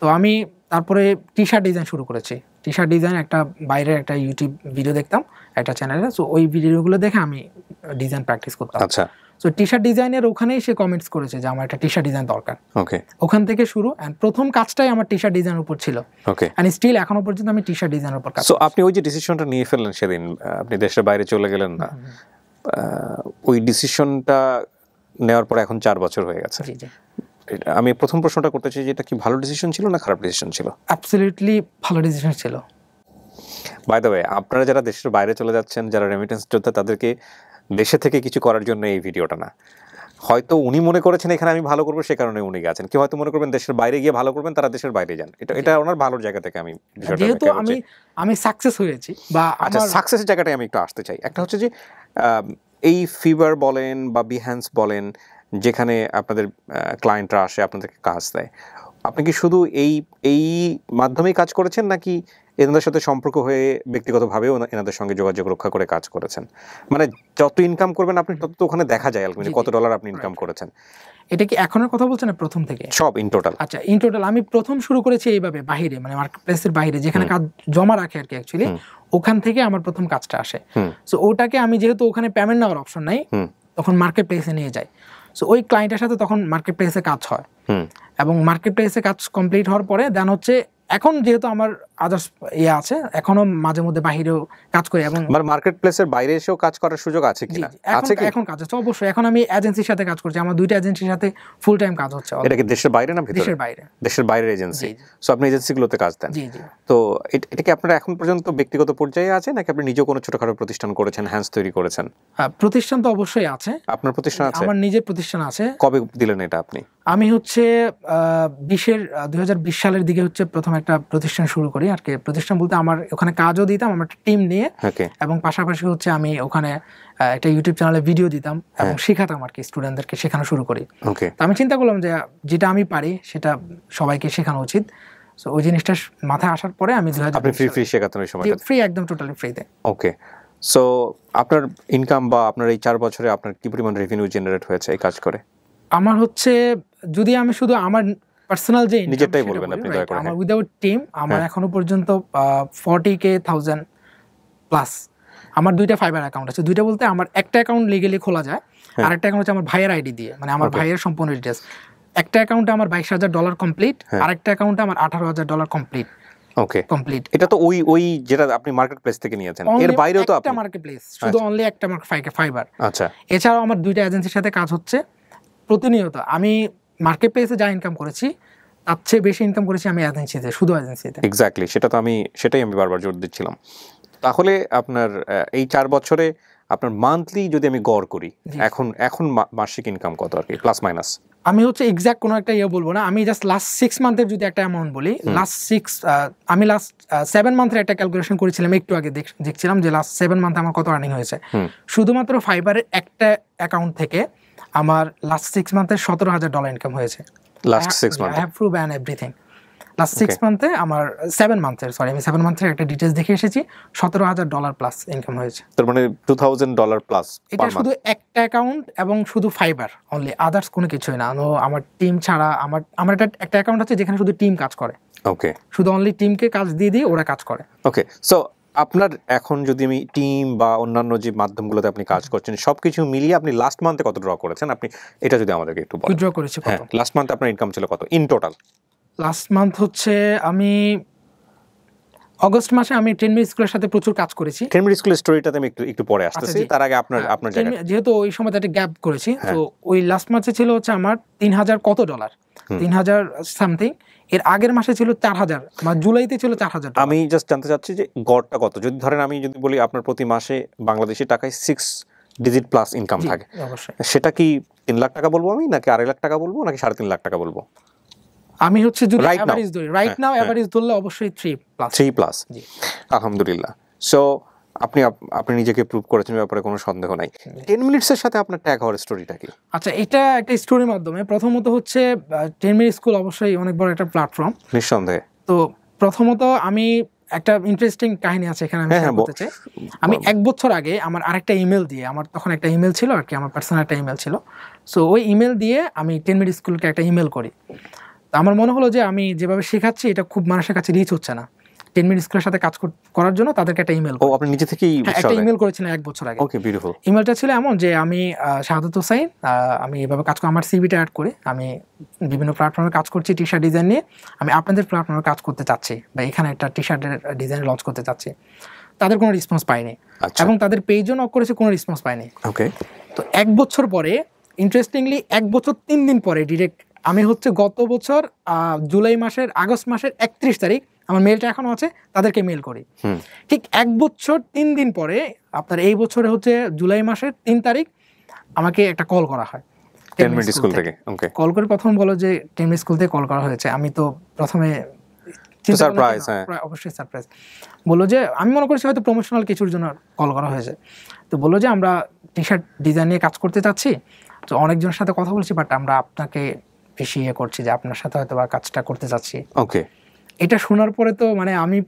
তো আমি তারপরে টি শার্ট ডিজাইন শুরু করেছি টি শার্ট ডিজাইন একটা বাইরের একটা ইউটিউব ভিডিও দেখতাম একটা চ্যানেলে সো ওই ভিডিওগুলো দেখে আমি ডিজাইন প্র্যাকটিস করতাম আচ্ছা সো টি শার্ট ডিজাইনের ওখানেই সে কমেন্টস করেছে যে আমার একটা টি শার্ট ডিজাইন দরকার ওকে ওখান থেকে শুরু এন্ড প্রথম কাজটাই আমার টি শার্ট ডিজাইনের উপর ছিল ওকে এন্ড স্টিল এখনো পর্যন্ত আমি টি শার্ট ডিজাইনের উপর কাজ সো আপনি ওই যে ডিসিশনটা নিয়ে ফেললেন সেদিন আপনি দেশের বাইরে চলে গেলেন না ওই ডিসিশনটা নেওয়ার পর এখন চার বছর হয়ে গেছে আমি প্রথম প্রশ্নটা করতে চাই যে এটা কি ভালো ডিসিশন ছিল না খারাপ ডিসিশন ছিল অ্যাবসলিউটলি ভালো ডিসিশন ছিল বাই দ্য ওয়ে আপনারা যারা দেশের বাইরে চলে যাচ্ছেন যারা রেমিটেন্স যোদ্ধা তাদেরকে দেশে থেকে কিছু করার জন্য এই ভিডিওটা না হয়তো উনি মনে করেছেন এখানে আমি ভালো করবো সে কারণে উনি গেছেন কেউ হয়তো মনে করবেন দেশের বাইরে গিয়ে ভালো করবেন তারা দেশের বাইরে যান এটা এটা ওনার ভালো জায়গা থেকে আমি যেহেতু আমি আমি সাকসেস হয়েছি বা আচ্ছা সাকসেসের জায়গাটায় আমি একটু আসতে চাই একটা হচ্ছে যে এই ফিভার বলেন বা বিহ্যান্স বলেন যেখানে আপনাদের ক্লায়েন্টরা আসে আপনাদেরকে কাজ দেয় আপনি কি শুধু এই এই মাধ্যমেই কাজ করেছেন নাকি এনাদের সাথে সম্পর্ক হয়ে ব্যক্তিগতভাবে এনাদের সঙ্গে যোগাযোগ রক্ষা করে কাজ করেছেন মানে যত ইনকাম করবেন আপনি তত ওখানে দেখা যায় কত ডলার আপনি ইনকাম করেছেন এটা কি এখনের কথা বলছেন না প্রথম থেকে সব ইন টোটাল আচ্ছা ইন টোটাল আমি প্রথম শুরু করেছি এইভাবে বাইরে মানে মার্কেট প্লেসের বাইরে যেখানে কাজ জমা রাখে আর কি অ্যাকচুয়ালি ওখান থেকে আমার প্রথম কাজটা আসে সো ওটাকে আমি যেহেতু ওখানে পেমেন্ট নেওয়ার অপশন নাই তখন মার্কেট প্লেসে নিয়ে যাই সো ওই ক্লায়েন্টের সাথে তখন মার্কেট প্লেসে কাজ হয় এবং মার্কেট প্লেসে কাজ কমপ্লিট হওয়ার পরে দেন হচ্ছে এখন যেহেতু আমার আদার্স ইয়ে আছে এখনো মাঝে মধ্যে বাহিরেও কাজ করি এবং আমার মার্কেট প্লেসের বাইরে এসেও কাজ করার সুযোগ আছে কি আছে কি এখন কাজ আছে অবশ্যই এখন আমি এজেন্সির সাথে কাজ করছি আমার দুইটা এজেন্সির সাথে ফুল টাইম কাজ হচ্ছে এটা কি দেশের বাইরে না ভিতরে দেশের বাইরে দেশের বাইরের এজেন্সি সো আপনি এজেন্সিগুলোতে কাজ দেন জি জি তো এটা কি আপনার এখন পর্যন্ত ব্যক্তিগত পর্যায়ে আছে নাকি আপনি নিজে কোনো ছোটখাটো প্রতিষ্ঠান করেছেন হ্যান্ডস তৈরি করেছেন প্রতিষ্ঠান তো অবশ্যই আছে আপনার প্রতিষ্ঠান আছে আমার নিজের প্রতিষ্ঠান আছে কবে দিলেন এটা আপনি আমি হচ্ছে বিশের দুই সালের দিকে হচ্ছে প্রথম একটা প্রতিষ্ঠান শুরু করি আর কি প্রতিষ্ঠান বলতে আমার ওখানে কাজও দিতাম আমার একটা টিম নিয়ে এবং পাশাপাশি হচ্ছে আমি ওখানে একটা ইউটিউব চ্যানেলে ভিডিও দিতাম হ্যাঁ। এবং শেখাতাম আর কি স্টুডেন্টদেরকে শেখানো শুরু করি তো আমি চিন্তা করলাম যে যেটা আমি পারি সেটা সবাইকে শেখানো উচিত তো ওই জিনিসটা মাথায় আসার পরে আমি ফ্রি ফ্রি শেখাতাম ওই সময় ফ্রি একদম টোটালি ফ্রিতে ওকে সো আপনার ইনকাম বা আপনার এই চার বছরে আপনার কি পরিমাণ রেভিনিউ জেনারেট হয়েছে এই কাজ করে আমার হচ্ছে যদি আমি শুধু আমার পার্সোনাল যে নিজেরটাই বলবেন আপনি দয়া করে আমার উইদাউট টিম আমার হ্যাঁ। এখনো পর্যন্ত 40 কে 1000 প্লাস আমার দুইটা ফাইবার অ্যাকাউন্ট আছে দুইটা বলতে আমার একটা অ্যাকাউন্ট লিগালি খোলা যায় আর একটা অ্যাকাউন্ট হচ্ছে আমার ভাইয়ের আইডি দিয়ে মানে আমার ভাইয়ের সম্পূর্ণ ডিটেলস একটা অ্যাকাউন্টে আমার 22000 ডলার কমপ্লিট আর একটা অ্যাকাউন্টে আমার 18000 ডলার কমপ্লিট ওকে কমপ্লিট এটা তো ওই ওই যেটা আপনি মার্কেট প্লেস থেকে নিয়েছেন এর বাইরেও তো একটা মার্কেট প্লেস শুধু অনলি আচ্ছা। একটা মার্কেট ফাইবার আচ্ছা এছাড়াও আমার দুইটা এজেন্সির সাথে কাজ হচ্ছে প্রতিনিয়ত আমি মার্কেট প্লেসে যা ইনকাম করেছি তার চেয়ে বেশি ইনকাম করেছি আমি এজেন্সিতে শুধু এজেন্সিতে এক্স্যাক্টলি সেটা তো আমি সেটাই আমি বারবার জোর দিচ্ছিলাম তাহলে আপনার এই চার বছরে আপনার মান্থলি যদি আমি গড় করি এখন এখন মাসিক ইনকাম কত আর কি প্লাস মাইনাস আমি হচ্ছে এক্স্যাক্ট কোনো একটা ইয়ে বলবো না আমি জাস্ট লাস্ট সিক্স মান্থের যদি একটা অ্যামাউন্ট বলি লাস্ট সিক্স আমি লাস্ট সেভেন মান্থের একটা ক্যালকুলেশন করেছিলাম একটু আগে দেখছিলাম যে লাস্ট সেভেন মান্থে আমার কত আর্নিং হয়েছে শুধুমাত্র ফাইবারের একটা অ্যাকাউন্ট থেকে আমার লাস্ট সিক্স মান্থে সতেরো হাজার ডলার ইনকাম হয়েছে last six month I have prove and everything last six মান্থে আমার সেভেন মান্থের সরি আমি সেভেন মান্থের একটা ডিটেলস দেখে এসেছি সতেরো হাজার ডলার প্লাস ইনকাম হয়েছে তার মানে টু থাউজেন্ড ডলার প্লাস এটা শুধু একটা অ্যাকাউন্ট এবং শুধু ফাইবার অনলি আদার্স কোনো কিছুই না আমার টিম ছাড়া আমার আমার একটা একটা অ্যাকাউন্ট আছে যেখানে শুধু টিম কাজ করে ওকে শুধু অনলি টিমকে কাজ দিয়ে দিয়ে ওরা কাজ করে ওকে সো আপনার এখন যদি আমি টিম বা অন্যান্য যে মাধ্যমগুলোতে আপনি কাজ করছেন সব কিছু মিলিয়ে আপনি লাস্ট মান্থে কত ড্র করেছেন আপনি এটা যদি আমাদেরকে একটু বলেন ড্র করেছে হ্যাঁ লাস্ট মান্থে আপনার ইনকাম ছিল কত ইন টোটাল লাস্ট মান্থ হচ্ছে আমি অগস্ট মাসে আমি টেন মিনিট স্কুলের সাথে প্রচুর কাজ করেছি টেন মিনিট স্কুলের স্টোরিটাতে আমি একটু একটু পরে আসতেছি আচ্ছা, তার আগে আপনার হ্যাঁ, আপনার যেহেতু ওই সময়তে একটা গ্যাপ করেছি তো হ্যাঁ। ওই লাস্ট মাসে ছিল হচ্ছে আমার তিন হাজার কত ডলার তিন হাজার সামথিং এর আগের মাসে ছিল চার হাজার বা জুলাইতে ছিল চার হাজার আমি জাস্ট জানতে চাচ্ছি যে গড়টা কত যদি ধরেন আমি যদি বলি আপনার প্রতি মাসে বাংলাদেশের টাকায় সিক্স ডিজিট প্লাস ইনকাম থাকে সেটা কি তিন লাখ টাকা বলবো আমি নাকি আড়াই লাখ টাকা বলবো নাকি সাড়ে তিন লাখ টাকা বলবো আমি হচ্ছে যদি রাইট নাও এভারেজ ধরলে অবশ্যই থ্রি প্লাস থ্রি প্লাস আলহামদুলিল্লাহ সো আপনি আপনি নিজেকে প্রুভ করেছেন ব্যাপারে কোনো সন্দেহ নাই টেন হ্যাঁ। মিনিটসের সাথে আপনার ট্যাগ হওয়ার স্টোরিটা কি আচ্ছা এটা একটা স্টোরির মাধ্যমে প্রথমত হচ্ছে টেন মিনিট স্কুল অবশ্যই অনেক বড় একটা প্ল্যাটফর্ম নিঃসন্দেহে তো প্রথমত আমি একটা ইন্টারেস্টিং কাহিনী আছে এখানে আমি বলতে হ্যাঁ, হ্যাঁ, চাই আমি এক বছর আগে আমার আরেকটা ইমেল দিয়ে আমার তখন একটা ইমেল ছিল আর কি আমার পার্সোনাল একটা ইমেল ছিল সো ওই ইমেল দিয়ে আমি টেন মিনিট স্কুলকে একটা ইমেল করি তো আমার মনে হলো যে আমি যেভাবে শেখাচ্ছি এটা খুব মানুষের কাছে রিচ হচ্ছে না টেন মিনিট স্কুলের সাথে কাজ করার জন্য তাদেরকে একটা ইমেল ও আপনি নিজে থেকেই হ্যাঁ, একটা ইমেল এক বছর আগে ওকে বিউটিফুল ইমেলটা ছিল এমন যে আমি শাহাদত হোসাইন আমি এভাবে কাজ আমার সিভিটা অ্যাড করে আমি বিভিন্ন প্ল্যাটফর্মে কাজ করছি টি শার্ট ডিজাইন নিয়ে আমি আপনাদের প্ল্যাটফর্মে কাজ করতে চাচ্ছি বা এখানে একটা টি শার্টের ডিজাইন লঞ্চ করতে চাচ্ছি তাদের কোনো রেসপন্স পাইনি আচ্ছা। এবং তাদের পেজও নক করেছে কোনো রেসপন্স পাইনি ওকে তো এক বছর পরে ইন্টারেস্টিংলি এক বছর তিন দিন পরে ডিরেক্ট আমি হচ্ছে গত বছর জুলাই মাসের আগস্ট মাসের একত্রিশ তারিখ আমার মেলটা এখনও আছে তাদেরকে মেল করি ঠিক এক বছর তিন দিন পরে আপনার এই বছরে হচ্ছে জুলাই মাসের তিন তারিখ আমাকে একটা কল করা হয় কল করে প্রথম বলো যে টেনমিট স্কুল থেকে কল করা হয়েছে আমি তো প্রথমে হ্যাঁ। অবশ্যই সারপ্রাইজ বললো যে আমি মনে করছি হয়তো প্রমোশনাল কিছুর জন্য কল করা হয়েছে তো বললো যে আমরা টি শার্ট ডিজাইন নিয়ে কাজ করতে চাচ্ছি তো অনেকজনের সাথে কথা বলছি বাট আমরা আপনাকে বেশি ইয়ে করছি যে আপনার সাথে হয়তো বা কাজটা করতে চাচ্ছি ওকে এটা শোনার পরে তো মানে আমি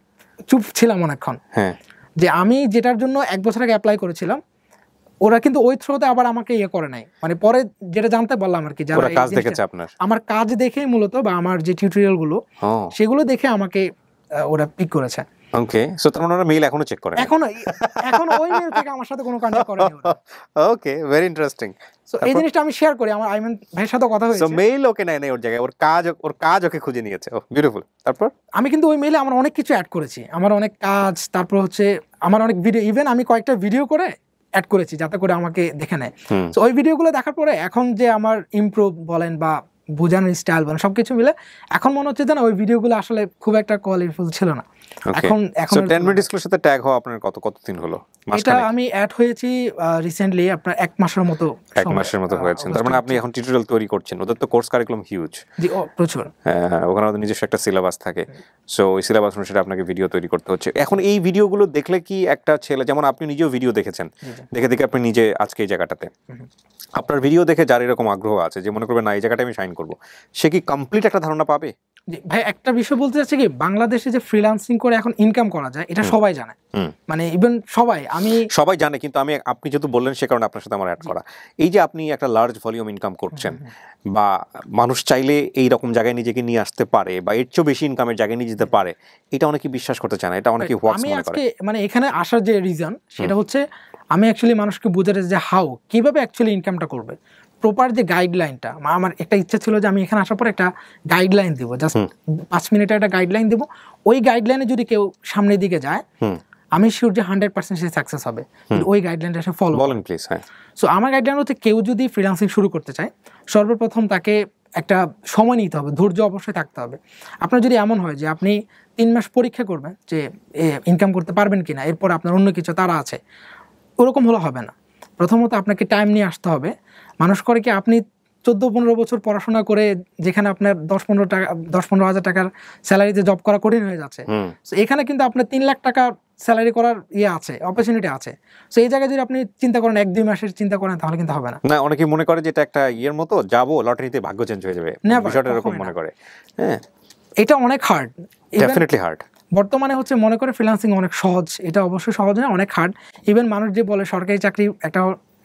চুপ ছিলাম অনেকক্ষণ হ্যাঁ। যে আমি যেটার জন্য এক বছর আগে অ্যাপ্লাই করেছিলাম ওরা কিন্তু ওই থ্রোতে আবার আমাকে ইয়ে করে নাই মানে পরে যেটা জানতে পারলাম আর কি যারা কাজ আমার কাজ দেখেই মূলত বা আমার যে টিউটোরিয়াল গুলো সেগুলো দেখে আমাকে ওরা পিক করেছে ওকে সো তার মানে ওরা মেইল এখনো চেক করে এখন ওই মেইল থেকে আমার সাথে কোনো কন্টাক্ট করেনি ওরা ওকে ভেরি ইন্টারেস্টিং সো এই জিনিসটা আমি শেয়ার করি আমার আইমেন ভাইয়ের সাথে কথা হয়েছে সো মেইল ওকে নাই নাই ওর জায়গায় ওর কাজ ওর কাজ ওকে খুঁজে নিয়েছে ও oh, বিউটিফুল তারপর আমি কিন্তু ওই মেইলে আমার অনেক কিছু অ্যাড করেছি আমার অনেক কাজ তারপর হচ্ছে আমার অনেক ভিডিও ইভেন আমি কয়েকটা ভিডিও করে অ্যাড করেছি যাতে করে আমাকে দেখে নেয় তো ওই ভিডিওগুলো দেখার পরে এখন যে আমার ইমপ্রুভ বলেন বা বোঝানোর স্টাইল বলেন সব কিছু মিলে এখন মনে হচ্ছে যে না ওই ভিডিওগুলো আসলে খুব একটা কোয়ালিফুল ছিল না এখন এখন মিনিট সাথে ট্যাগ হওয়া আপনার কত কত দিন হলো এটা আমি অ্যাড হয়েছি রিসেন্টলি আপনার এক মাসের মতো এক মাসের মতো হয়েছে তার মানে আপনি এখন টিউটোরিয়াল তৈরি করছেন ওদের তো কোর্স কারিকুলাম হিউজ জি প্রচুর হ্যাঁ, হ্যাঁ, হ্যাঁ, ওখানে ওদের নিজস্ব একটা সিলেবাস থাকে সো ওই সিলেবাস অনুসারে আপনাকে ভিডিও তৈরি করতে হচ্ছে এখন এই ভিডিওগুলো দেখলে কি একটা ছেলে যেমন আপনি নিজেও ভিডিও দেখেছেন দেখে দেখে আপনি নিজে আজকে এই জায়গাটাতে আপনার ভিডিও দেখে যার এরকম আগ্রহ আছে যে মনে করবে না এই জায়গাটা আমি সাইন করবো সে কি কমপ্লিট একটা ধারণা পাবে ভাই একটা বিষয় বলতে চাচ্ছি কি বাংলাদেশে যে ফ্রিলান্সিং করে এখন ইনকাম করা যায় এটা সবাই জানে মানে ইভেন সবাই আমি সবাই জানে কিন্তু আমি আপনি যেহেতু বললেন সে কারণে আপনার সাথে আমার অ্যাড করা এই যে আপনি একটা লার্জ ভলিউম ইনকাম করছেন বা মানুষ চাইলে এই রকম জায়গায় নিজেকে নিয়ে আসতে পারে বা এর চেয়েও বেশি ইনকামের জায়গায় নিয়ে যেতে পারে এটা অনেকে বিশ্বাস করতে চায় না এটা অনেকে হোয়াক্স মনে করে মানে এখানে আসার যে রিজন সেটা হচ্ছে আমি অ্যাকচুয়ালি মানুষকে বোঝাতে যে হাউ কিভাবে অ্যাকচুয়ালি ইনকামটা করবে প্রপার যে গাইডলাইনটা আমার একটা ইচ্ছা ছিল যে আমি এখানে আসার পর একটা গাইডলাইন দিব জাস্ট পাঁচ মিনিটে একটা গাইডলাইন দিব ওই গাইডলাইনে যদি কেউ সামনের দিকে যায় আমি শিওর যে হান্ড্রেড পার্সেন্ট সে সাকসেস হবে ওই গাইডলাইনটা সে ফলো বলেন প্লিজ হ্যাঁ সো আমার গাইডলাইন হচ্ছে কেউ যদি ফ্রিলান্সিং শুরু করতে চায় সর্বপ্রথম তাকে একটা সময় নিতে হবে ধৈর্য অবশ্যই থাকতে হবে আপনার যদি এমন হয় যে আপনি তিন মাস পরীক্ষা করবেন যে ইনকাম করতে পারবেন কি না এরপর আপনার অন্য কিছু তারা আছে ওরকম হলে হবে না প্রথমত আপনাকে টাইম নিয়ে আসতে হবে মানুষ করে কি আপনি চোদ্দ পনেরো বছর পড়াশোনা করে যেখানে আপনার দশ পনেরো টাকা দশ পনেরো হাজার টাকার স্যালারিতে জব করা কঠিন হয়ে যাচ্ছে এখানে কিন্তু আপনার তিন লাখ টাকা স্যালারি করার ইয়ে আছে অপরচুনিটি আছে তো এই জায়গায় যদি আপনি চিন্তা করেন এক দুই মাসের চিন্তা করেন তাহলে কিন্তু হবে না না অনেকে মনে করে যে এটা একটা ইয়ের মতো যাবো লটারিতে ভাগ্য চেঞ্জ হয়ে যাবে বিষয়টা এরকম মনে করে হ্যাঁ এটা অনেক হার্ড ডেফিনেটলি হার্ড বর্তমানে হচ্ছে মনে করে ফ্রিলান্সিং অনেক সহজ এটা অবশ্যই সহজ না অনেক হার্ড ইভেন মানুষ যে বলে সরকারি চাকরি একটা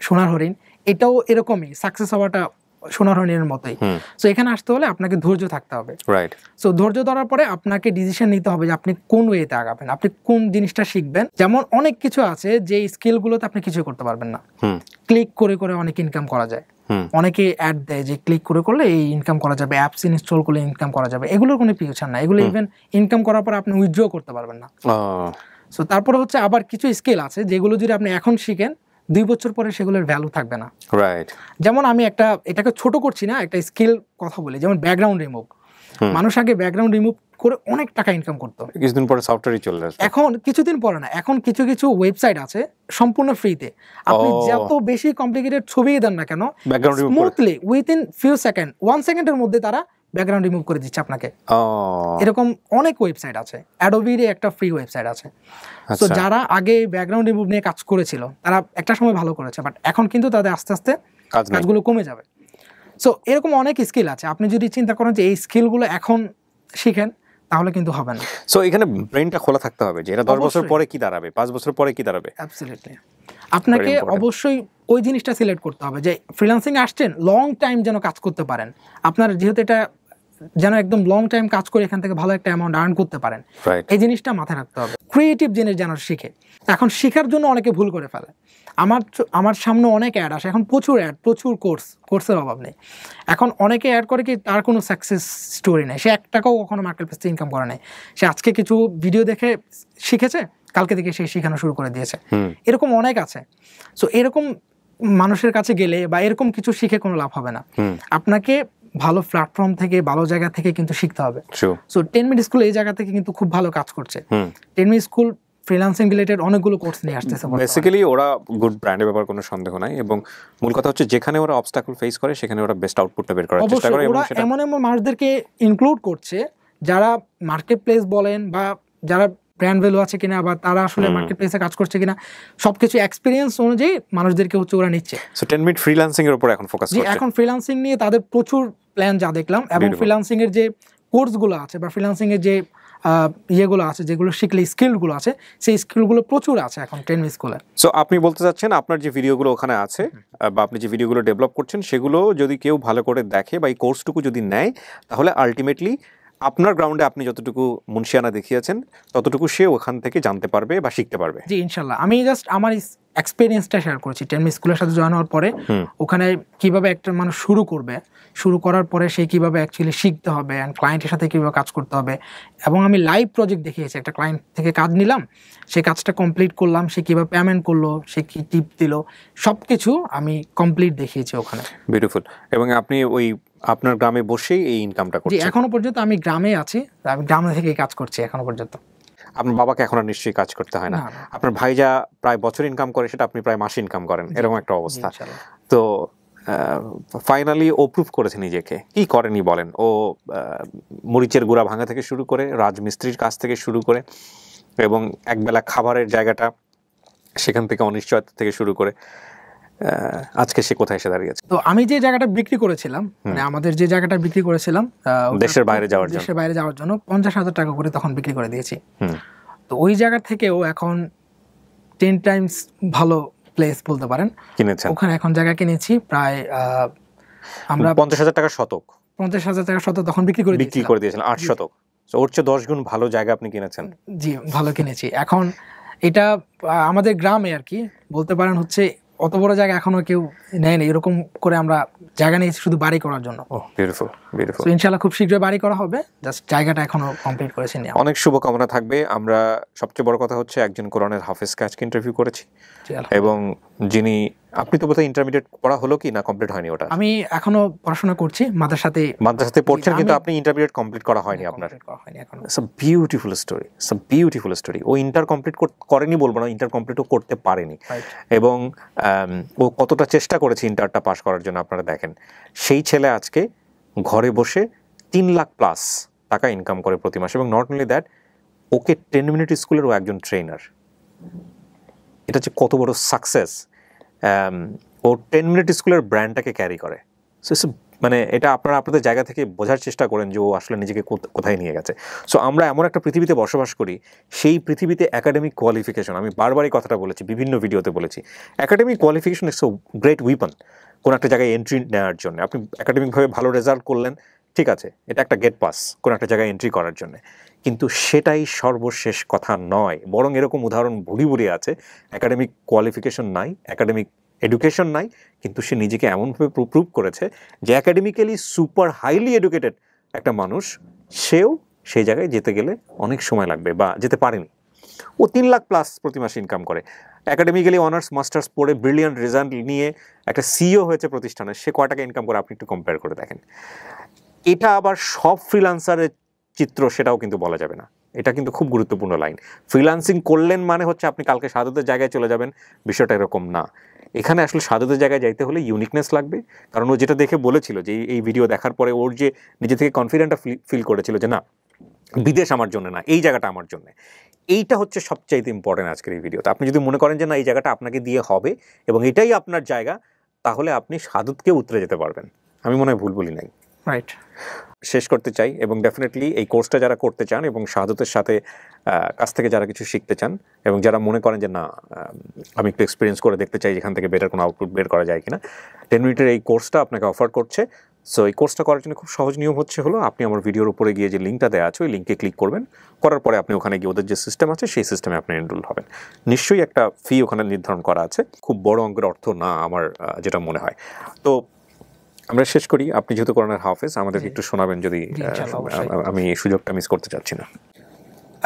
সোনার হরিণ এটাও এরকমই সাকসেস হওয়াটা সোনার মতোই সো এখানে আসতে হলে আপনাকে ধৈর্য থাকতে হবে রাইট সো ধৈর্য ধরার পরে আপনাকে ডিসিশন নিতে হবে যে আপনি কোন ওয়েতে আগাবেন আপনি কোন জিনিসটা শিখবেন যেমন অনেক কিছু আছে যে স্কিলগুলোতে আপনি কিছু করতে পারবেন না ক্লিক করে করে অনেক ইনকাম করা যায় অনেকে অ্যাড দেয় যে ক্লিক করে করলে এই ইনকাম করা যাবে অ্যাপস ইনস্টল করলে ইনকাম করা যাবে এগুলোর কোনো ফিউচার না এগুলো ইভেন ইনকাম করার পর আপনি উইথড্র করতে পারবেন না সো তারপরে হচ্ছে আবার কিছু স্কিল আছে যেগুলো যদি আপনি এখন শিখেন দুই বছর পরে সেগুলোর ভ্যালু থাকবে না রাইট যেমন আমি একটা এটাকে ছোট করছি না একটা স্কিল কথা বলি যেমন ব্যাকগ্রাউন্ড রিমুভ মানুষ আগে ব্যাকগ্রাউন্ড রিমুভ করে অনেক টাকা ইনকাম করতো কিছুদিন পরে সফটওয়্যারই চলে আসে এখন কিছুদিন পরে না এখন কিছু কিছু ওয়েবসাইট আছে সম্পূর্ণ ফ্রিতে আপনি যত বেশি কমপ্লিকেটেড ছবি দেন না কেন smoothly with in few second one সেকেন্ডের মধ্যে তারা ব্যাকগ্রাউন্ড রিমুভ করে দিচ্ছে আপনাকে এরকম অনেক ওয়েবসাইট আছে অ্যাডোবির একটা ফ্রি ওয়েবসাইট আছে তো আচ্ছা। যারা আগে ব্যাকগ্রাউন্ড রিমুভ নিয়ে কাজ করেছিল তারা একটা সময় ভালো করেছে বাট এখন কিন্তু তাদের আস্তে আস্তে কাজগুলো কমে যাবে সো এরকম অনেক স্কিল আছে আপনি যদি চিন্তা করেন যে এই স্কিলগুলো এখন শিখেন তাহলে কিন্তু হবে না সো এখানে ব্রেনটা খোলা থাকতে হবে যে এটা দশ বছর পরে কি দাঁড়াবে পাঁচ বছর পরে কি দাঁড়াবে অ্যাবসলিটলি আপনাকে অবশ্যই ওই জিনিসটা সিলেক্ট করতে হবে যে ফ্রিলান্সিং আসছেন লং টাইম যেন কাজ করতে পারেন আপনার যেহেতু এটা যেন একদম লং টাইম কাজ করে এখান থেকে ভালো একটা অ্যামাউন্ট আর্ন করতে পারেন এই জিনিসটা মাথায় রাখতে হবে ক্রিয়েটিভ জিনিস যেন শিখে এখন শেখার জন্য অনেকে ভুল করে ফেলে আমার আমার সামনে অনেক অ্যাড আসে এখন প্রচুর অ্যাড প্রচুর কোর্স কোর্সের অভাব নেই এখন অনেকে অ্যাড করে কি তার কোনো সাকসেস স্টোরি নেই সে এক টাকাও কখনো মার্কেট প্লেস ইনকাম করে নেই সে আজকে কিছু ভিডিও দেখে শিখেছে কালকে থেকে সে শেখানো শুরু করে দিয়েছে এরকম অনেক আছে সো এরকম মানুষের কাছে গেলে বা এরকম কিছু শিখে কোনো লাভ হবে না আপনাকে ভালো প্ল্যাটফর্ম থেকে ভালো জায়গা থেকে কিন্তু শিখতে হবে সো টেন মিনিট স্কুল এই জায়গা থেকে কিন্তু খুব ভালো কাজ করছে ten minute school freelancing related অনেকগুলো কোর্স নিয়ে আসতেছে বেসিক্যালি ওরা গুড ব্র্যান্ডের ব্যাপার কোনো সন্দেহ নাই এবং মূল কথা হচ্ছে যেখানে ওরা অবস্টাকল ফেস করে সেখানে ওরা বেস্ট আউটপুটটা বের করার চেষ্টা করে এবং এমন এমন মানুষদেরকে ইনক্লুড করছে যারা মার্কেট প্লেস বলেন বা যারা ব্র্যান্ড ভ্যালু আছে কিনা বা তারা আসলে মার্কেট প্লেসে কাজ করছে কিনা সবকিছু এক্সপিরিয়েন্স অনুযায়ী মানুষদেরকে হচ্ছে ওরা নিচ্ছে সো 10 মিনিট ফ্রিল্যান্সিং এর উপর এখন ফোকাস করছে এখন ফ্রিল্যান্সিং নিয়ে তাদের প্রচুর প্ল্যান যা দেখলাম এবং ফ্রিলান্সিং এর যে কোর্সগুলো আছে বা ফ্রিলান্সিং এর যে ইয়েগুলো আছে যেগুলো শিখলে স্কিলগুলো আছে সেই স্কিলগুলো প্রচুর আছে এখন ট্রেন স্কুলে সো আপনি বলতে চাচ্ছেন আপনার যে ভিডিওগুলো ওখানে আছে বা আপনি যে ভিডিওগুলো ডেভেলপ করছেন সেগুলো যদি কেউ ভালো করে দেখে বা এই কোর্সটুকু যদি নেয় তাহলে আলটিমেটলি আপনার গ্রাউন্ডে আপনি যতটুকু মুনশিয়ানা দেখিয়েছেন ততটুকু সে ওখান থেকে জানতে পারবে বা শিখতে পারবে জি ইনশাল্লাহ আমি জাস্ট আমার এক্সপিরিয়েন্সটা শেয়ার করেছি টেন স্কুলের সাথে জয়েন হওয়ার পরে ওখানে কিভাবে একটা মানুষ শুরু করবে শুরু করার পরে সে কিভাবে অ্যাকচুয়ালি শিখতে হবে অ্যান্ড ক্লায়েন্টের সাথে কীভাবে কাজ করতে হবে এবং আমি লাইভ প্রজেক্ট দেখিয়েছি একটা ক্লায়েন্ট থেকে কাজ নিলাম সে কাজটা কমপ্লিট করলাম সে কীভাবে পেমেন্ট করলো সে কী টিপ দিল সব কিছু আমি কমপ্লিট দেখিয়েছি ওখানে বিউটিফুল এবং আপনি ওই আপনার গ্রামে বসেই এই ইনকামটা করছি এখনো পর্যন্ত আমি গ্রামে আছি আমি গ্রাম থেকেই কাজ করছি এখনো পর্যন্ত আপনার বাবাকে এখন আর নিশ্চয়ই কাজ করতে হয় না আপনার ভাই যা প্রায় বছর ইনকাম করে সেটা আপনি প্রায় মাসে ইনকাম করেন এরকম একটা অবস্থা তো ফাইনালি ও প্রুফ করেছে নিজেকে কি করেনি বলেন ও মরিচের গুঁড়া ভাঙা থেকে শুরু করে রাজমিস্ত্রির কাজ থেকে শুরু করে এবং একবেলা খাবারের জায়গাটা সেখান থেকে অনিশ্চয়তা থেকে শুরু করে আজকে সে কোথায় এসে দাঁড়িয়েছে তো আমি যে জায়গাটা বিক্রি করেছিলাম মানে আমাদের যে জায়গাটা বিক্রি করেছিলাম দেশের বাইরে যাওয়ার জন্য দেশের বাইরে যাওয়ার জন্য পঞ্চাশ হাজার টাকা করে তখন বিক্রি করে দিয়েছি তো ওই জায়গা থেকেও এখন টেন টাইমস ভালো প্লেস বলতে পারেন কিনেছেন ওখানে এখন জায়গা কিনেছি প্রায় আমরা পঞ্চাশ হাজার টাকা শতক পঞ্চাশ হাজার টাকা শতক তখন বিক্রি করে বিক্রি করে দিয়েছেন আট শতক ওর চেয়ে দশ গুণ ভালো জায়গা আপনি কিনেছেন জি ভালো কিনেছি এখন এটা আমাদের গ্রামে আর কি বলতে পারেন হচ্ছে অত বড় জায়গা এখনো কেউ নেয়নি এরকম করে আমরা জায়গা নিয়েছি শুধু বাড়ি করার জন্য oh, ইনশাল্লাহ খুব শীঘ্রই বাড়ি করা হবে জাস্ট জায়গাটা এখনো কমপ্লিট করেছি অনেক শুভকামনা থাকবে আমরা সবচেয়ে বড় কথা হচ্ছে একজন কোরআনের হাফেজকে আজকে ইন্টারভিউ করেছি এবং যিনি আপনি তো বোধহয় ইন্টারমিডিয়েট পড়া হলো কি না কমপ্লিট হয়নি ওটা আমি এখনো পড়াশোনা করছি মাদ্রাসাতে মাদ্রাসাতে পড়ছেন কিন্তু আপনি ইন্টারমিডিয়েট কমপ্লিট করা হয়নি আপনার it's a beautiful story so beautiful story ও ইন্টার কমপ্লিট করেনি বলবো না ইন্টার কমপ্লিটও করতে পারেনি এবং um, ও কতটা চেষ্টা করেছে ইন্টারটা পাস করার জন্য আপনারা দেখেন সেই ছেলে আজকে ঘরে বসে তিন লাখ প্লাস টাকা ইনকাম করে প্রতি মাসে এবং not only that okay ten minute স্কুলের ও একজন ট্রেনার এটা হচ্ছে কত বড় সাকসেস Um, ও টেন মিনিট স্কুলের ব্র্যান্ডটাকে ক্যারি করে সো ইটস মানে এটা আপনারা আপনাদের জায়গা থেকে বোঝার চেষ্টা করেন যে ও আসলে নিজেকে কোথায় নিয়ে গেছে সো আমরা এমন একটা পৃথিবীতে বসবাস করি সেই পৃথিবীতে একাডেমিক কোয়ালিফিকেশন আমি বারবারই কথাটা বলেছি বিভিন্ন ভিডিওতে বলেছি academic qualification it's great weapon কোনো একটা জায়গায় এন্ট্রি নেওয়ার জন্য আপনি একাডেমিকভাবে ভালো রেজাল্ট করলেন ঠিক আছে এটা একটা গেট পাস কোনো একটা জায়গায় এন্ট্রি করার জন্য কিন্তু সেটাই সর্বশেষ কথা নয় বরং এরকম উদাহরণ ভুড়ি ভুড়ি আছে একাডেমিক কোয়ালিফিকেশন নাই একাডেমিক এডুকেশন নাই কিন্তু সে নিজেকে এমনভাবে প্রুভ করেছে যে অ্যাকাডেমিক্যালি সুপার হাইলি এডুকেটেড একটা মানুষ সেও সেই জায়গায় যেতে গেলে অনেক সময় লাগবে বা যেতে পারেনি ও তিন লাখ প্লাস প্রতি মাসে ইনকাম করে অ্যাকাডেমিক্যালি অনার্স মাস্টার্স পড়ে ব্রিলিয়ান্ট রেজাল্ট নিয়ে একটা সিও e হয়েছে প্রতিষ্ঠানে সে কয় টাকা ইনকাম করে আপনি একটু কম্পেয়ার করে দেখেন এটা আবার সব ফ্রিলান্সারের চিত্র সেটাও কিন্তু বলা যাবে না এটা কিন্তু খুব গুরুত্বপূর্ণ লাইন ফ্রিলান্সিং করলেন মানে হচ্ছে আপনি কালকে সাধুদের জায়গায় চলে যাবেন বিষয়টা এরকম না এখানে আসলে সাধুদের জায়গায় যাইতে হলে ইউনিকনেস লাগবে কারণ ও যেটা দেখে বলেছিল যে এই ভিডিও দেখার পরে ওর যে নিজে থেকে কনফিডেন্টটা ফিল করেছিল যে না বিদেশ আমার জন্য না এই জায়গাটা আমার জন্য এইটা হচ্ছে সবচাইতে ইম্পর্টেন্ট আজকের এই ভিডিওতে আপনি যদি মনে করেন যে না এই জায়গাটা আপনাকে দিয়ে হবে এবং এটাই আপনার জায়গা তাহলে আপনি সাধুতকে উতরে যেতে পারবেন আমি মনে হয় ভুল বলি নাই রাইট শেষ করতে চাই এবং ডেফিনেটলি এই কোর্সটা যারা করতে চান এবং শাহাদতের সাথে কাছ থেকে যারা কিছু শিখতে চান এবং যারা মনে করেন যে না আমি একটু এক্সপিরিয়েন্স করে দেখতে চাই যেখান থেকে বেটার কোনো আউটপুট বের করা যায় কিনা টেন মিনিটের এই কোর্সটা আপনাকে অফার করছে সো এই কোর্সটা করার জন্য খুব সহজ নিয়ম হচ্ছে হলো আপনি আমার ভিডিওর উপরে গিয়ে যে লিঙ্কটা দেওয়া আছে ওই লিঙ্কে ক্লিক করবেন করার পরে আপনি ওখানে গিয়ে ওদের যে সিস্টেম আছে সেই সিস্টেমে আপনি এনরোল হবেন নিশ্চয়ই একটা ফি ওখানে নির্ধারণ করা আছে খুব বড় অঙ্কের অর্থ না আমার যেটা মনে হয় তো আমরা শেষ করি আপনি যেহেতু করোনার হাফেজ আমাদের একটু শোনাবেন যদি আমি এই সুযোগটা মিস করতে চাচ্ছি না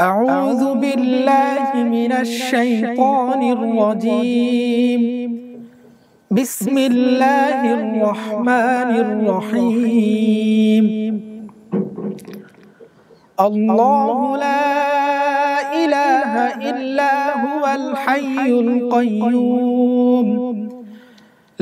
أعوذ بالله من الشيطان الرجيم بسم الله الرحمن الرحيم الله لا إله إلا هو الحي القيوم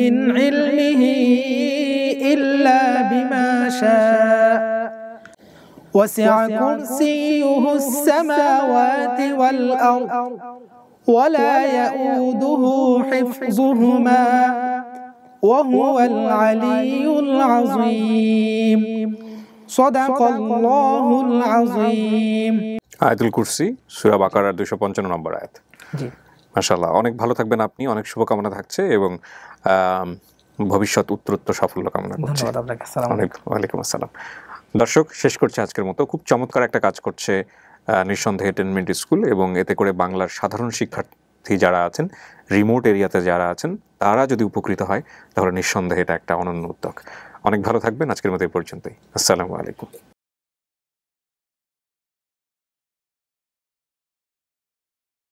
من علمه إلا بما شاء وسع كرسيه السماوات والأرض ولا يؤوده حفظهما وهو العلي العظيم صدق الله العظيم আয়াতুল কুরসি সুরা বাকারার দুশো পঞ্চান্ন নম্বর আয়াত জি মাশাল্লাহ অনেক ভালো থাকবেন আপনি অনেক শুভকামনা থাকছে এবং ভবিষ্যৎ উত্তরোত্তর সাফল্য কামনা করছি ওয়ালাইকুম আসসালাম দর্শক শেষ করছে আজকের মতো খুব চমৎকার একটা কাজ করছে নিঃসন্দেহে টেনমেন্ট স্কুল এবং এতে করে বাংলার সাধারণ শিক্ষার্থী যারা আছেন রিমোট এরিয়াতে যারা আছেন তারা যদি উপকৃত হয় তাহলে নিঃসন্দেহে এটা একটা অনন্য উদ্যোগ অনেক ভালো থাকবেন আজকের মতো এই পর্যন্তই আসসালামু আলাইকুম